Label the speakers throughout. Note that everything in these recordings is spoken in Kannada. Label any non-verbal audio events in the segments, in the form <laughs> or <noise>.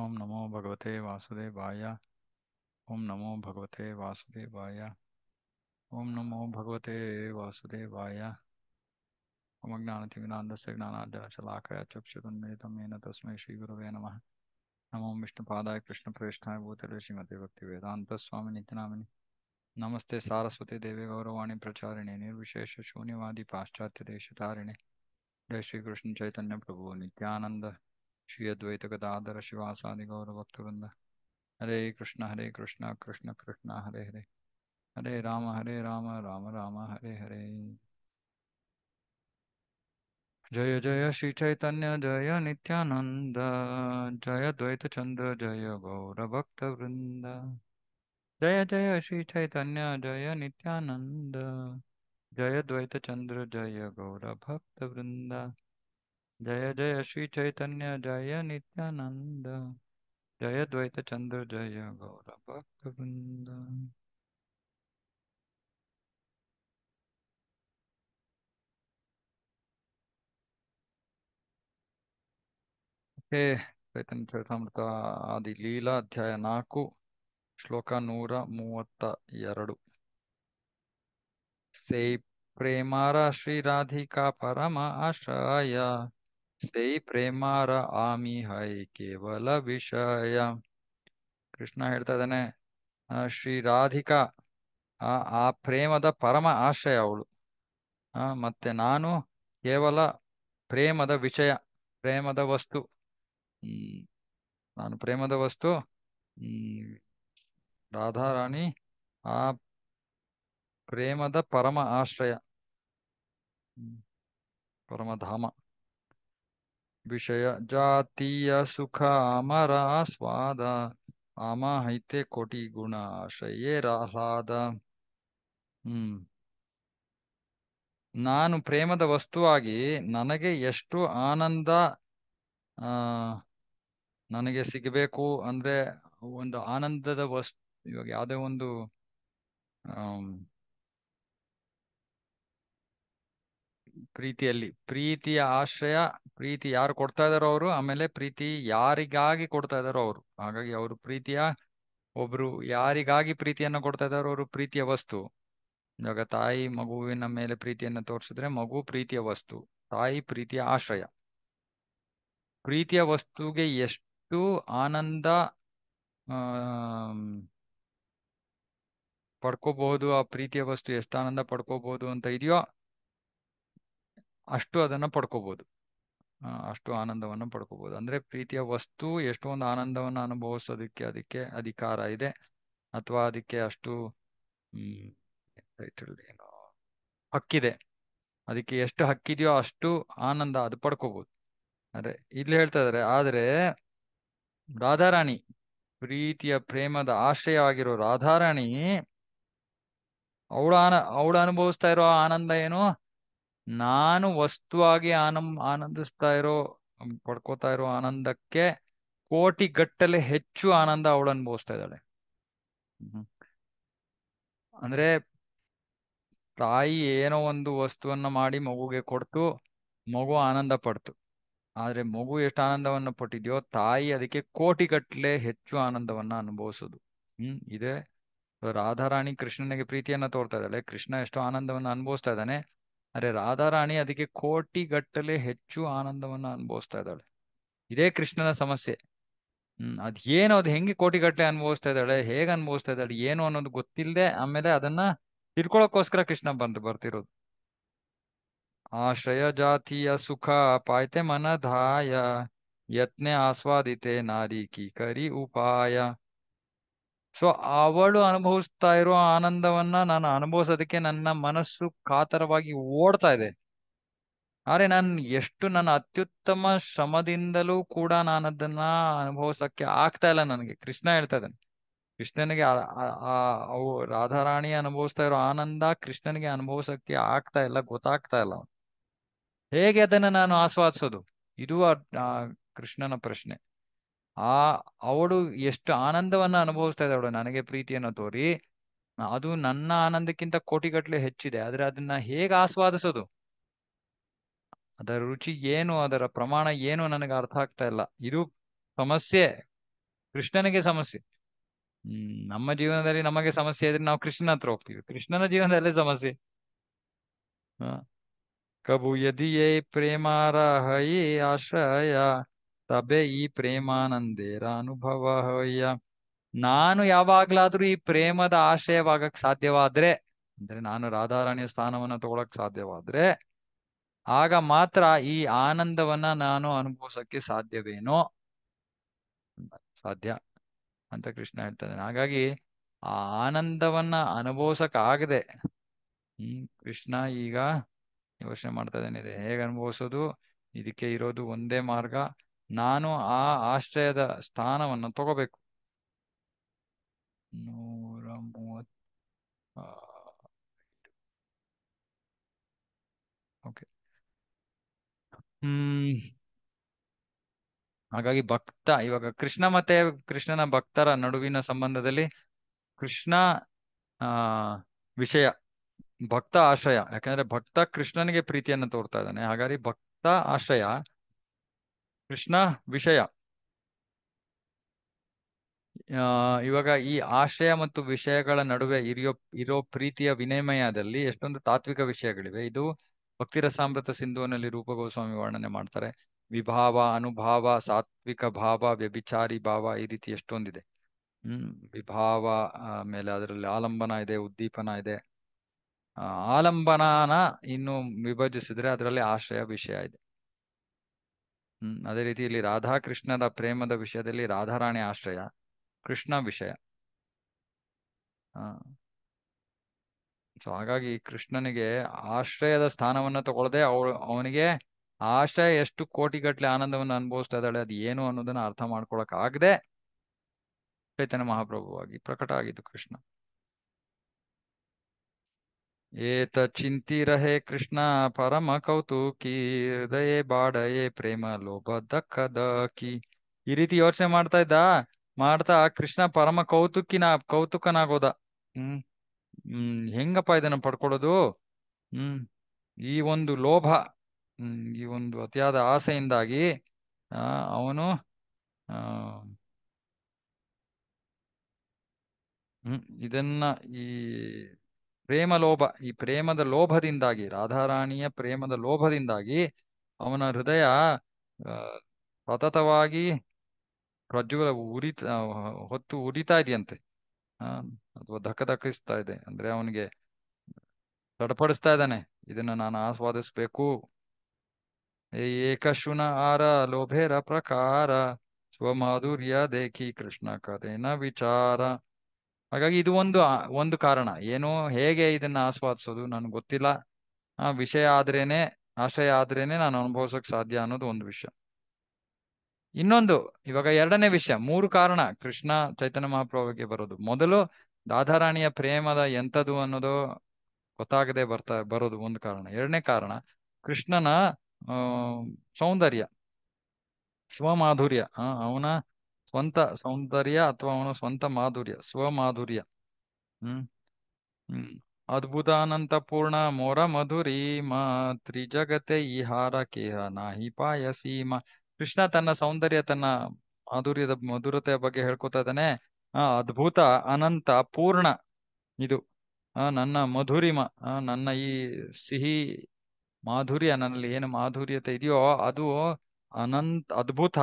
Speaker 1: ओम नमो भगवते वासुदेवाय ओम नमो भगवते वासुदेवाय ओम नमो भगवते वासुदेवाय ओम अज्ञानतिमिनान्दस्य ज्ञानार्जनशलाकया चक्षुतन्मेतमेन तस्मै श्रीगुरवे नमः नमो विष्णुपादाय कृष्णप्रेष्ठाय भूतले श्रीमते भक्तिवेदान्तस्वामिनित्यनामिनि नमस्ते सारस्वती देवे गौरवाणी प्रचारिणे निर्विशेष शून्यवादी पाश्चात्य जय श्री कृष्ण चैतन्य प्रभु नित्यानंद श्री अद्वैत गदाधर शिवासादि गौर भक्तवृंद हरे कृष्ण हरे कृष्ण कृष्ण कृष्ण हरे हरे हरे राम हरे राम राम राम हरे हरे जय जय श्री चैतन्य जय नित्यानंद जय द्वैत चंद्र जय गौर भक्तवृंद जय जय श्री चैतन्य जय नित्यानंद जय द्वैत चंद्र जय गौर भक्तवृंदा जय जय श्री चैतन्य जय नित्यानंद जय द्वैत चंद्र जय गौर भक्त वृंद ಹೇ ಚೈತನ್ಯ ಚರಿತಾಮೃತ ಆದಿ ಲೀಲಾ ಅಧ್ಯಾಯ ನಾಲ್ಕು ಶ್ಲೋಕ ನೂರ ಮೂವತ್ತ ಎರಡು ಸೇ ಪ್ರೇಮಾರ ಶ್ರೀ ರಾಧಿಕಾ ಪರಮ ಆಶ್ರಯ ಸೈ ಪ್ರೇಮಾರ ಆಮಿ ಹೈ ಕೇವಲ ವಿಷಯ ಕೃಷ್ಣ ಹೇಳ್ತಾ ಇದ್ದಾನೆ ಶ್ರೀ ರಾಧಿಕಾ ಆ ಪ್ರೇಮದ ಪರಮ ಆಶ್ರಯ ಅವಳು ಮತ್ತೆ ನಾನು ಕೇವಲ ಪ್ರೇಮದ ವಿಷಯ ಪ್ರೇಮದ ವಸ್ತು ನಾನು ಪ್ರೇಮದ ವಸ್ತು ರಾಧಾರಾಣಿ ಆ ಪ್ರೇಮದ ಪರಮ ಆಶ್ರಯ ಪರಮಧಾಮ ವಿಷಯ ಜಾತಿಯ ಸುಖ ಅಮರ ಸ್ವಾದ ಆಮ ಹೈತೆ ಕೋಟಿ ಗುಣ ಆಶ್ರಯೇ ರಾಹ್ಲಾದ ಹ್ಮ್ ನಾನು ಪ್ರೇಮದ ವಸ್ತುವಾಗಿ ನನಗೆ ಎಷ್ಟು ಆನಂದ ಆ ನನಗೆ ಸಿಗಬೇಕು ಅಂದ್ರೆ ಒಂದು ಆನಂದದ ವಸ್ತು ಇವಾಗ ಯಾವುದೇ ಒಂದು ಪ್ರೀತಿಯಲ್ಲಿ ಪ್ರೀತಿಯ ಆಶ್ರಯ ಪ್ರೀತಿ ಯಾರು ಕೊಡ್ತಾ ಇದಾರೋ ಅವರು ಆಮೇಲೆ ಪ್ರೀತಿ ಯಾರಿಗಾಗಿ ಕೊಡ್ತಾ ಇದಾರೋ ಅವರು ಹಾಗಾಗಿ ಅವರು ಪ್ರೀತಿಯ ಒಬ್ರು ಯಾರಿಗಾಗಿ ಪ್ರೀತಿಯನ್ನ ಕೊಡ್ತಾ ಇದಾರೋ ಅವರು ಪ್ರೀತಿಯ ವಸ್ತು ಇವಾಗ ತಾಯಿ ಮಗುವಿನ ಮೇಲೆ ಪ್ರೀತಿಯನ್ನ ತೋರಿಸಿದ್ರೆ ಮಗು ಪ್ರೀತಿಯ ವಸ್ತು ತಾಯಿ ಪ್ರೀತಿಯ ಆಶ್ರಯ ಪ್ರೀತಿಯ ವಸ್ತುಗೆ ಎಷ್ಟು ಆನಂದ ಪಡ್ಕೋಬಹುದು ಆ ಪ್ರೀತಿಯ ವಸ್ತು ಎಷ್ಟು ಆನಂದ ಪಡ್ಕೋಬಹುದು ಅಂತ ಇದೆಯೋ ಅಷ್ಟು ಅದನ್ನ ಪಡ್ಕೋಬೋದು ಅಷ್ಟು ಆನಂದವನ್ನ ಪಡ್ಕೋಬೋದು ಅಂದ್ರೆ ಪ್ರೀತಿಯ ವಸ್ತು ಒಂದು ಆನಂದವನ್ನ ಅನುಭವಿಸೋದಕ್ಕೆ ಅದಕ್ಕೆ ಅಧಿಕಾರ ಇದೆ ಅಥವಾ ಅದಕ್ಕೆ ಅಷ್ಟು ಏನೋ ಹಕ್ಕಿದೆ ಅದಕ್ಕೆ ಎಷ್ಟು ಹಕ್ಕಿದೆಯೋ ಅಷ್ಟು ಆನಂದ ಅದು ಪಡ್ಕೋಬೋದು ಅಂದ್ರೆ ಇಲ್ಲಿ ಹೇಳ್ತಾ ಇದಾರೆ ಆದ್ರೆ ರಾಧಾರಾಣಿ ಪ್ರೀತಿಯ ಪ್ರೇಮದ ಆಶ್ರಯವಾಗಿರೋ ರಾಧಾರಾಣಿ ಅವಳ ಆನ ಅವಳು ಅನುಭವಿಸ್ತಾ ಇರೋ ಆನಂದ ಏನು ನಾನು ವಸ್ತುವಾಗಿ ಆನಂ ಆನಂದಿಸ್ತಾ ಇರೋ ಪಡ್ಕೋತಾ ಇರೋ ಆನಂದಕ್ಕೆ ಕೋಟಿ ಗಟ್ಟಲೆ ಹೆಚ್ಚು ಆನಂದ ಅವಳು ಅನುಭವಿಸ್ತಾ ಇದ್ದಾಳೆ ಅಂದ್ರೆ ತಾಯಿ ಏನೋ ಒಂದು ವಸ್ತುವನ್ನ ಮಾಡಿ ಮಗುಗೆ ಕೊಡ್ತು ಮಗು ಆನಂದ ಪಡ್ತು ಆದ್ರೆ ಮಗು ಎಷ್ಟು ಆನಂದವನ್ನ ಪಟ್ಟಿದ್ಯೋ ತಾಯಿ ಅದಕ್ಕೆ ಕೋಟಿ ಗಟ್ಟಲೆ ಹೆಚ್ಚು ಆನಂದವನ್ನ ಅನುಭವಿಸೋದು ಹ್ಮ್ ಇದೆ ರಾಧಾರಾಣಿ ಕೃಷ್ಣನಿಗೆ ಪ್ರೀತಿಯನ್ನ ತೋರ್ತಾ ಇದ್ದಾಳೆ ಕೃಷ್ಣ ಎಷ್ಟೋ ಆನಂದವನ್ನ ಅನುಭವಿಸ್ತಾ ಇದ್ದಾನೆ ಅರೆ ರಾಧಾರಾಣಿ ಅದಕ್ಕೆ ಕೋಟಿ ಗಟ್ಟಲೆ ಹೆಚ್ಚು ಆನಂದವನ್ನ ಅನುಭವಿಸ್ತಾ ಇದ್ದಾಳೆ ಇದೇ ಕೃಷ್ಣನ ಸಮಸ್ಯೆ ಹ್ಮ್ ಏನು ಅದು ಹೆಂಗೆ ಗಟ್ಟಲೆ ಅನುಭವಿಸ್ತಾ ಇದ್ದಾಳೆ ಹೇಗೆ ಅನುಭವಿಸ್ತಾ ಇದ್ದಾಳೆ ಏನು ಅನ್ನೋದು ಗೊತ್ತಿಲ್ಲದೆ ಆಮೇಲೆ ಅದನ್ನ ತಿಳ್ಕೊಳಕ್ಕೋಸ್ಕರ ಕೃಷ್ಣ ಬಂದು ಬರ್ತಿರೋದು ಆಶ್ರಯ ಜಾತಿಯ ಸುಖ ಪಾಯ್ತೆ ಮನಧಾಯ ಯತ್ನೆ ಆಸ್ವಾದಿತೆ ನಾರಿ ಕರಿ ಉಪಾಯ ಸೊ ಅವಳು ಅನುಭವಿಸ್ತಾ ಇರೋ ಆನಂದವನ್ನ ನಾನು ಅನುಭವಿಸೋದಕ್ಕೆ ನನ್ನ ಮನಸ್ಸು ಕಾತರವಾಗಿ ಓಡ್ತಾ ಇದೆ ಆದ್ರೆ ನಾನು ಎಷ್ಟು ನನ್ನ ಅತ್ಯುತ್ತಮ ಶ್ರಮದಿಂದಲೂ ಕೂಡ ನಾನು ಅದನ್ನ ಅನುಭವಿಸಕ್ಕೆ ಆಗ್ತಾ ಇಲ್ಲ ನನಗೆ ಕೃಷ್ಣ ಹೇಳ್ತಾ ಇದ್ದಾನೆ ಕೃಷ್ಣನಿಗೆ ಅವು ರಾಧಾರಾಣಿ ಅನುಭವಿಸ್ತಾ ಇರೋ ಆನಂದ ಕೃಷ್ಣನಿಗೆ ಅನುಭವಿಸಕ್ಕೆ ಆಗ್ತಾ ಇಲ್ಲ ಗೊತ್ತಾಗ್ತಾ ಇಲ್ಲ ಹೇಗೆ ಅದನ್ನ ನಾನು ಆಸ್ವಾದಿಸೋದು ಇದು ಕೃಷ್ಣನ ಪ್ರಶ್ನೆ ಆ ಅವಳು ಎಷ್ಟು ಆನಂದವನ್ನ ಅನುಭವಿಸ್ತಾ ಅವಳು ನನಗೆ ಪ್ರೀತಿಯನ್ನು ತೋರಿ ಅದು ನನ್ನ ಆನಂದಕ್ಕಿಂತ ಕೋಟಿಗಟ್ಟಲೆ ಹೆಚ್ಚಿದೆ ಆದ್ರೆ ಅದನ್ನ ಹೇಗೆ ಆಸ್ವಾದಿಸೋದು ಅದರ ರುಚಿ ಏನು ಅದರ ಪ್ರಮಾಣ ಏನು ನನಗೆ ಅರ್ಥ ಆಗ್ತಾ ಇಲ್ಲ ಇದು ಸಮಸ್ಯೆ ಕೃಷ್ಣನಿಗೆ ಸಮಸ್ಯೆ ಹ್ಮ್ ನಮ್ಮ ಜೀವನದಲ್ಲಿ ನಮಗೆ ಸಮಸ್ಯೆ ಇದ್ರೆ ನಾವು ಕೃಷ್ಣನ ಹತ್ರ ಹೋಗ್ತೀವಿ ಕೃಷ್ಣನ ಜೀವನದಲ್ಲೇ ಸಮಸ್ಯೆ ಕಬು ಯದಿಯೇ ಪ್ರೇಮಾರಹಯೇ ಆಶ್ರಯ ತಬೆ ಈ ಪ್ರೇಮಾನಂದೇರ ಅನುಭವ ಹೋಯ್ಯ ನಾನು ಯಾವಾಗ್ಲಾದ್ರೂ ಈ ಪ್ರೇಮದ ಆಶ್ರಯವಾಗಕ್ ಸಾಧ್ಯವಾದ್ರೆ ಅಂದ್ರೆ ನಾನು ರಾಧಾರಾಣಿಯ ಸ್ಥಾನವನ್ನ ತಗೊಳಕ್ ಸಾಧ್ಯವಾದ್ರೆ ಆಗ ಮಾತ್ರ ಈ ಆನಂದವನ್ನ ನಾನು ಅನುಭವಿಸಕ್ಕೆ ಸಾಧ್ಯವೇನೋ ಸಾಧ್ಯ ಅಂತ ಕೃಷ್ಣ ಹೇಳ್ತಾನೆ ಹಾಗಾಗಿ ಆ ಆನಂದವನ್ನ ಅನುಭವಿಸಕ್ ಆಗದೆ ಹ್ಮ್ ಕೃಷ್ಣ ಈಗ ಯೋಚನೆ ಮಾಡ್ತಾ ಇದ್ದಾನೆ ಹೇಗೆ ಅನುಭವಿಸೋದು ಇದಕ್ಕೆ ಇರೋದು ಒಂದೇ ಮಾರ್ಗ ನಾನು ಆ ಆಶ್ರಯದ ಸ್ಥಾನವನ್ನು ತಗೋಬೇಕು ನೂರ ಮೂವತ್ ಓಕೆ ಹ್ಮ್ ಹಾಗಾಗಿ ಭಕ್ತ ಇವಾಗ ಕೃಷ್ಣ ಮತ್ತೆ ಕೃಷ್ಣನ ಭಕ್ತರ ನಡುವಿನ ಸಂಬಂಧದಲ್ಲಿ ಕೃಷ್ಣ ಆ ವಿಷಯ ಭಕ್ತ ಆಶ್ರಯ ಯಾಕಂದ್ರೆ ಭಕ್ತ ಕೃಷ್ಣನಿಗೆ ಪ್ರೀತಿಯನ್ನು ತೋರ್ತಾ ಇದ್ದಾನೆ ಹಾಗಾಗಿ ಭಕ್ತ ಆಶ್ರಯ ಕೃಷ್ಣ ವಿಷಯ ಇವಾಗ ಈ ಆಶ್ರಯ ಮತ್ತು ವಿಷಯಗಳ ನಡುವೆ ಇರಿಯೋ ಇರೋ ಪ್ರೀತಿಯ ವಿನಿಮಯದಲ್ಲಿ ಎಷ್ಟೊಂದು ತಾತ್ವಿಕ ವಿಷಯಗಳಿವೆ ಇದು ಭಕ್ತಿರಸಾಮೃತ ಸಿಂಧುವಿನಲ್ಲಿ ರೂಪಗೋಸ್ವಾಮಿ ವರ್ಣನೆ ಮಾಡ್ತಾರೆ ವಿಭಾವ ಅನುಭಾವ ಸಾತ್ವಿಕ ಭಾವ ವ್ಯಭಿಚಾರಿ ಭಾವ ಈ ರೀತಿ ಎಷ್ಟೊಂದಿದೆ ಹ್ಮ್ ವಿಭಾವ ಆಮೇಲೆ ಅದರಲ್ಲಿ ಆಲಂಬನ ಇದೆ ಉದ್ದೀಪನ ಇದೆ ಆಲಂಬನಾನ ಇನ್ನು ವಿಭಜಿಸಿದ್ರೆ ಅದರಲ್ಲಿ ಆಶ್ರಯ ವಿಷಯ ಇದೆ ಹ್ಮ್ ಅದೇ ರೀತಿ ಇಲ್ಲಿ ರಾಧಾಕೃಷ್ಣರ ಪ್ರೇಮದ ವಿಷಯದಲ್ಲಿ ರಾಧಾರಾಣಿ ಆಶ್ರಯ ಕೃಷ್ಣ ವಿಷಯ ಹ ಸೊ ಹಾಗಾಗಿ ಕೃಷ್ಣನಿಗೆ ಆಶ್ರಯದ ಸ್ಥಾನವನ್ನ ತಗೊಳ್ಳದೆ ಅವಳು ಅವನಿಗೆ ಆಶ್ರಯ ಎಷ್ಟು ಕೋಟಿಗಟ್ಟಲೆ ಆನಂದವನ್ನು ಅನುಭವಿಸ್ತಾ ಇದ್ದಾಳೆ ಅದು ಏನು ಅನ್ನೋದನ್ನ ಅರ್ಥ ಮಾಡ್ಕೊಳಕ್ ಆಗದೆ ಚೈತನ್ಯ ಮಹಾಪ್ರಭುವಾಗಿ ಪ್ರಕಟ ಆಗಿದ್ದು ಕೃಷ್ಣ ಏತ ಚಿಂತಿ ರಹೆ ಕೃಷ್ಣ ಪರಮ ಕೌತುಕಿ ಹೃದಯ ಬಾಡಯೇ ಪ್ರೇಮ ಲೋಭ ದಕ್ಕದಕಿ ಈ ರೀತಿ ಯೋಚನೆ ಮಾಡ್ತಾ ಇದ್ದ ಮಾಡ್ತಾ ಕೃಷ್ಣ ಪರಮ ಕೌತುಕಿನ ಕೌತುಕನಾಗೋದ ಹ್ಮ್ ಹ್ಮ್ ಹೆಂಗಪ್ಪ ಇದನ್ನ ಪಡ್ಕೊಳ್ಳೋದು ಹ್ಮ್ ಈ ಒಂದು ಲೋಭ ಹ್ಮ್ ಈ ಒಂದು ಅತಿಯಾದ ಆಸೆಯಿಂದಾಗಿ ಆ ಅವನು ಹ್ಮ್ ಇದನ್ನ ಈ ಪ್ರೇಮ ಲೋಭ ಈ ಪ್ರೇಮದ ಲೋಭದಿಂದಾಗಿ ರಾಧಾರಾಣಿಯ ಪ್ರೇಮದ ಲೋಭದಿಂದಾಗಿ ಅವನ ಹೃದಯ ಸತತವಾಗಿ ಪ್ರಜ್ವಲ ಉರಿತ ಹೊತ್ತು ಉರಿತಾ ಇದೆಯಂತೆ ಅಥವಾ ಧಕ್ಕ ಧಕ್ಕಿಸ್ತಾ ಇದೆ ಅಂದ್ರೆ ಅವನಿಗೆ ತಡಪಡಿಸ್ತಾ ಇದ್ದಾನೆ ಇದನ್ನ ನಾನು ಆಸ್ವಾದಿಸ್ಬೇಕು ಏಕಶುನ ಆರ ಲೋಭೇರ ಪ್ರಕಾರ ಸ್ವಮಾಧುರ್ಯ ದೇಖಿ ಕೃಷ್ಣ ಕಥೆನ ವಿಚಾರ ಹಾಗಾಗಿ ಇದು ಒಂದು ಒಂದು ಕಾರಣ ಏನು ಹೇಗೆ ಇದನ್ನ ಆಸ್ವಾದಿಸೋದು ನನಗೆ ಗೊತ್ತಿಲ್ಲ ಆ ವಿಷಯ ಆದ್ರೇನೆ ಆಶ್ರಯ ಆದ್ರೇನೆ ನಾನು ಅನುಭವಿಸೋಕ್ ಸಾಧ್ಯ ಅನ್ನೋದು ಒಂದು ವಿಷಯ ಇನ್ನೊಂದು ಇವಾಗ ಎರಡನೇ ವಿಷಯ ಮೂರು ಕಾರಣ ಕೃಷ್ಣ ಚೈತನ್ಯ ಮಹಾಪ್ರಭುಗೆ ಬರೋದು ಮೊದಲು ರಾಧಾರಾಣಿಯ ಪ್ರೇಮದ ಎಂಥದ್ದು ಅನ್ನೋದು ಗೊತ್ತಾಗದೆ ಬರ್ತಾ ಬರೋದು ಒಂದು ಕಾರಣ ಎರಡನೇ ಕಾರಣ ಕೃಷ್ಣನ ಸೌಂದರ್ಯ ಸ್ವಮಾಧುರ್ಯ ಅವನ ಸ್ವಂತ ಸೌಂದರ್ಯ ಅಥವಾ ಅವನ ಸ್ವಂತ ಮಾಧುರ್ಯ ಸ್ವಮಾಧುರ್ಯ ಹ್ಮ್ ಹ್ಮ್ ಅನಂತ ಪೂರ್ಣ ಮೋರ ಮಾ ತ್ರಿಜಗತೆ ಈ ಹಾರ ಕೇಹ ನಾಹಿ ಸೀಮ ಕೃಷ್ಣ ತನ್ನ ಸೌಂದರ್ಯ ತನ್ನ ಮಾಧುರ್ಯದ ಮಧುರತೆಯ ಬಗ್ಗೆ ಹೇಳ್ಕೊತಾ ಇದ್ದಾನೆ ಆ ಅದ್ಭುತ ಅನಂತ ಪೂರ್ಣ ಇದು ಆ ನನ್ನ ಮಧುರಿಮ ಆ ನನ್ನ ಈ ಸಿಹಿ ಮಾಧುರ್ಯ ನನ್ನಲ್ಲಿ ಏನು ಮಾಧುರ್ಯತೆ ಇದೆಯೋ ಅದು ಅನಂತ್ ಅದ್ಭುತ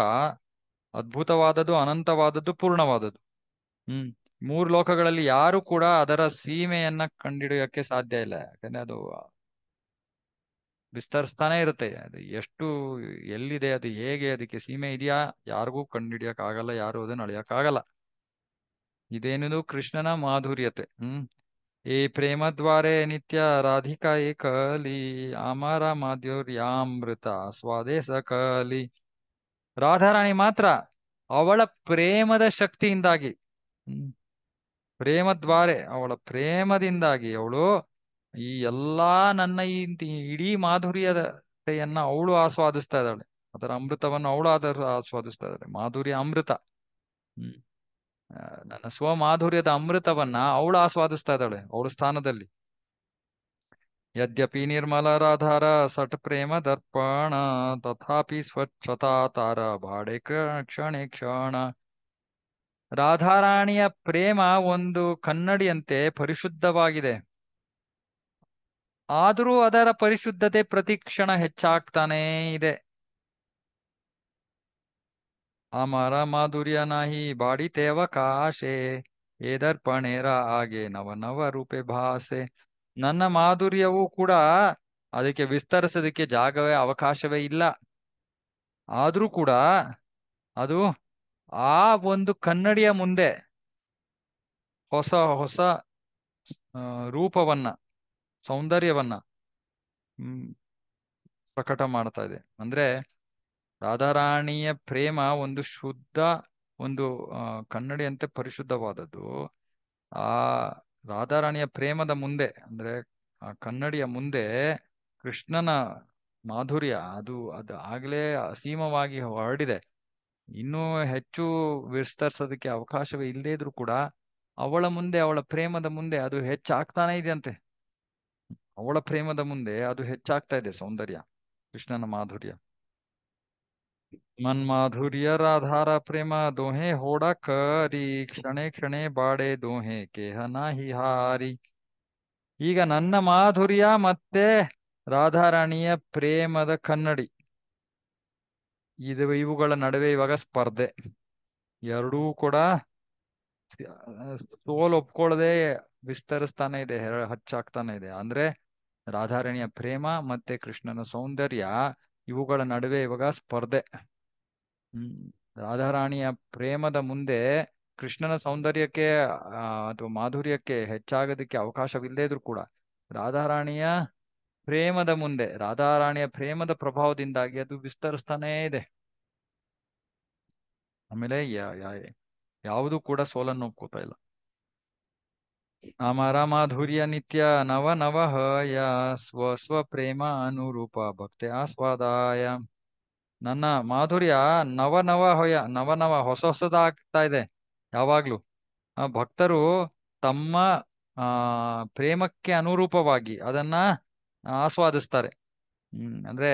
Speaker 1: ಅದ್ಭುತವಾದದ್ದು ಅನಂತವಾದದ್ದು ಪೂರ್ಣವಾದದ್ದು ಹ್ಮ್ ಮೂರು ಲೋಕಗಳಲ್ಲಿ ಯಾರು ಕೂಡ ಅದರ ಸೀಮೆಯನ್ನ ಕಂಡಿಡಿಯೋಕೆ ಸಾಧ್ಯ ಇಲ್ಲ ಯಾಕಂದ್ರೆ ಅದು ವಿಸ್ತರಿಸ್ತಾನೆ ಇರುತ್ತೆ ಅದು ಎಷ್ಟು ಎಲ್ಲಿದೆ ಅದು ಹೇಗೆ ಅದಕ್ಕೆ ಸೀಮೆ ಇದೆಯಾ ಯಾರಿಗೂ ಕಂಡುಹಿಡಿಯಕ್ ಆಗಲ್ಲ ಯಾರು ಅದನ್ನ ಅಳಿಯಕ್ ಆಗಲ್ಲ ಇದೇನಿದು ಕೃಷ್ಣನ ಮಾಧುರ್ಯತೆ ಹ್ಮ್ ಏ ದ್ವಾರೆ ನಿತ್ಯ ರಾಧಿಕಾ ಏ ಕಲಿ ಅಮರ ಮಾಧುರ್ಯಾಮೃತ ಸ್ವಾದೇಶ ಕಲಿ ರಾಧಾರಾಣಿ ಮಾತ್ರ ಅವಳ ಪ್ರೇಮದ ಶಕ್ತಿಯಿಂದಾಗಿ ಪ್ರೇಮ ದ್ವಾರೆ ಅವಳ ಪ್ರೇಮದಿಂದಾಗಿ ಅವಳು ಈ ಎಲ್ಲಾ ನನ್ನ ಈ ಇಡೀ ಮಾಧುರ್ಯದತೆಯನ್ನ ಅವಳು ಆಸ್ವಾದಿಸ್ತಾ ಇದ್ದಾಳೆ ಅದರ ಅಮೃತವನ್ನು ಅವಳು ಆದ ಆಸ್ವಾದಿಸ್ತಾ ಇದ್ದಾಳೆ ಮಾಧುರ್ಯ ಅಮೃತ ಹ್ಮ್ ನನ್ನ ಸ್ವಮಾಧುರ್ಯದ ಅಮೃತವನ್ನ ಅವಳು ಆಸ್ವಾದಿಸ್ತಾ ಇದ್ದಾಳೆ ಅವಳ ಸ್ಥಾನದಲ್ಲಿ ಯದ್ಯಪಿ ರಾಧಾರ ಸಟ್ ಪ್ರೇಮ ದರ್ಪಣ ತಥಾಪಿ ಸ್ವಚ್ಛತಾ ತಾರ ಬಾಡೆ ಕ್ಷಣೆ ಕ್ಷಣ ರಾಧಾರಾಣಿಯ ಪ್ರೇಮ ಒಂದು ಕನ್ನಡಿಯಂತೆ ಪರಿಶುದ್ಧವಾಗಿದೆ ಆದರೂ ಅದರ ಪರಿಶುದ್ಧತೆ ಪ್ರತಿ ಕ್ಷಣ ಹೆಚ್ಚಾಗ್ತಾನೇ ಇದೆ ಅಮರ ಮಾಧುರ್ಯ ನಾಹಿ ಬಾಡಿತೇವಕಾಶೆ ಏದರ್ಪಣೆರ ಹಾಗೆ ನವನವ ರೂಪೆ ಭಾಸೆ ನನ್ನ ಮಾಧುರ್ಯವೂ ಕೂಡ ಅದಕ್ಕೆ ವಿಸ್ತರಿಸೋದಕ್ಕೆ ಜಾಗವೇ ಅವಕಾಶವೇ ಇಲ್ಲ ಆದ್ರೂ ಕೂಡ ಅದು ಆ ಒಂದು ಕನ್ನಡಿಯ ಮುಂದೆ ಹೊಸ ಹೊಸ ರೂಪವನ್ನ ಸೌಂದರ್ಯವನ್ನ ಪ್ರಕಟ ಮಾಡ್ತಾ ಇದೆ ಅಂದ್ರೆ ರಾಧಾರಾಣಿಯ ಪ್ರೇಮ ಒಂದು ಶುದ್ಧ ಒಂದು ಕನ್ನಡಿಯಂತೆ ಪರಿಶುದ್ಧವಾದದ್ದು ಆ ರಾಧಾರಾಣಿಯ ಪ್ರೇಮದ ಮುಂದೆ ಅಂದ್ರೆ ಆ ಕನ್ನಡಿಯ ಮುಂದೆ ಕೃಷ್ಣನ ಮಾಧುರ್ಯ ಅದು ಅದು ಆಗ್ಲೇ ಅಸೀಮವಾಗಿ ಹೊರಡಿದೆ ಇನ್ನೂ ಹೆಚ್ಚು ವಿಸ್ತರಿಸೋದಕ್ಕೆ ಅವಕಾಶವೇ ಇಲ್ಲದೇ ಇದ್ರು ಕೂಡ ಅವಳ ಮುಂದೆ ಅವಳ ಪ್ರೇಮದ ಮುಂದೆ ಅದು ಹೆಚ್ಚಾಗ್ತಾನೆ ಇದೆಯಂತೆ ಅವಳ ಪ್ರೇಮದ ಮುಂದೆ ಅದು ಹೆಚ್ಚಾಗ್ತಾ ಇದೆ ಸೌಂದರ್ಯ ಕೃಷ್ಣನ ಮಾಧುರ್ಯ ಮನ್ ರಾಧಾರ ಪ್ರೇಮ ದೋಹೆ ಹೋಡ ಕರಿ ಕ್ಷಣೆ ಕ್ಷಣೆ ಬಾಡೆ ದೋಹೆ ನಾಹಿ ಹಾರಿ ಈಗ ನನ್ನ ಮಾಧುರ್ಯ ಮತ್ತೆ ರಾಧಾರಾಣಿಯ ಪ್ರೇಮದ ಕನ್ನಡಿ ಇದು ಇವುಗಳ ನಡುವೆ ಇವಾಗ ಸ್ಪರ್ಧೆ ಎರಡೂ ಕೂಡ ಸೋಲ್ ಒಪ್ಕೊಳ್ಳದೆ ವಿಸ್ತರಿಸ್ತಾನೆ ಇದೆ ಹಚ್ಚಾಕ್ತಾನೆ ಇದೆ ಅಂದ್ರೆ ರಾಧಾರಾಣಿಯ ಪ್ರೇಮ ಮತ್ತೆ ಕೃಷ್ಣನ ಸೌಂದರ್ಯ ಇವುಗಳ ನಡುವೆ ಇವಾಗ ಸ್ಪರ್ಧೆ ಹ್ಮ್ ರಾಧಾರಾಣಿಯ ಪ್ರೇಮದ ಮುಂದೆ ಕೃಷ್ಣನ ಸೌಂದರ್ಯಕ್ಕೆ ಅಥವಾ ಮಾಧುರ್ಯಕ್ಕೆ ಹೆಚ್ಚಾಗೋದಕ್ಕೆ ಅವಕಾಶವಿಲ್ಲದೇ ಇದ್ರು ಕೂಡ ರಾಧಾರಾಣಿಯ ಪ್ರೇಮದ ಮುಂದೆ ರಾಧಾರಾಣಿಯ ಪ್ರೇಮದ ಪ್ರಭಾವದಿಂದಾಗಿ ಅದು ವಿಸ್ತರಿಸ್ತಾನೇ ಇದೆ ಆಮೇಲೆ ಯಾವುದು ಕೂಡ ಸೋಲನ್ನು ಒಪ್ಕೋತಾ ಇಲ್ಲ ಅಮರ ಮಾಧುರ್ಯ ನಿತ್ಯ ನವ ಹಯ ಸ್ವ ಪ್ರೇಮ ಅನುರೂಪ ಭಕ್ತಿ ಆಸ್ವಾದಾಯ ನನ್ನ ಮಾಧುರ್ಯ ನವ ನವ ಹೊಯ ನವ ನವ ಹೊಸ ಹೊಸದಾಗ್ತಾ ಇದೆ ಯಾವಾಗ್ಲೂ ಆ ಭಕ್ತರು ತಮ್ಮ ಆ ಪ್ರೇಮಕ್ಕೆ ಅನುರೂಪವಾಗಿ ಅದನ್ನ ಆಸ್ವಾದಿಸ್ತಾರೆ ಹ್ಮ್ ಅಂದ್ರೆ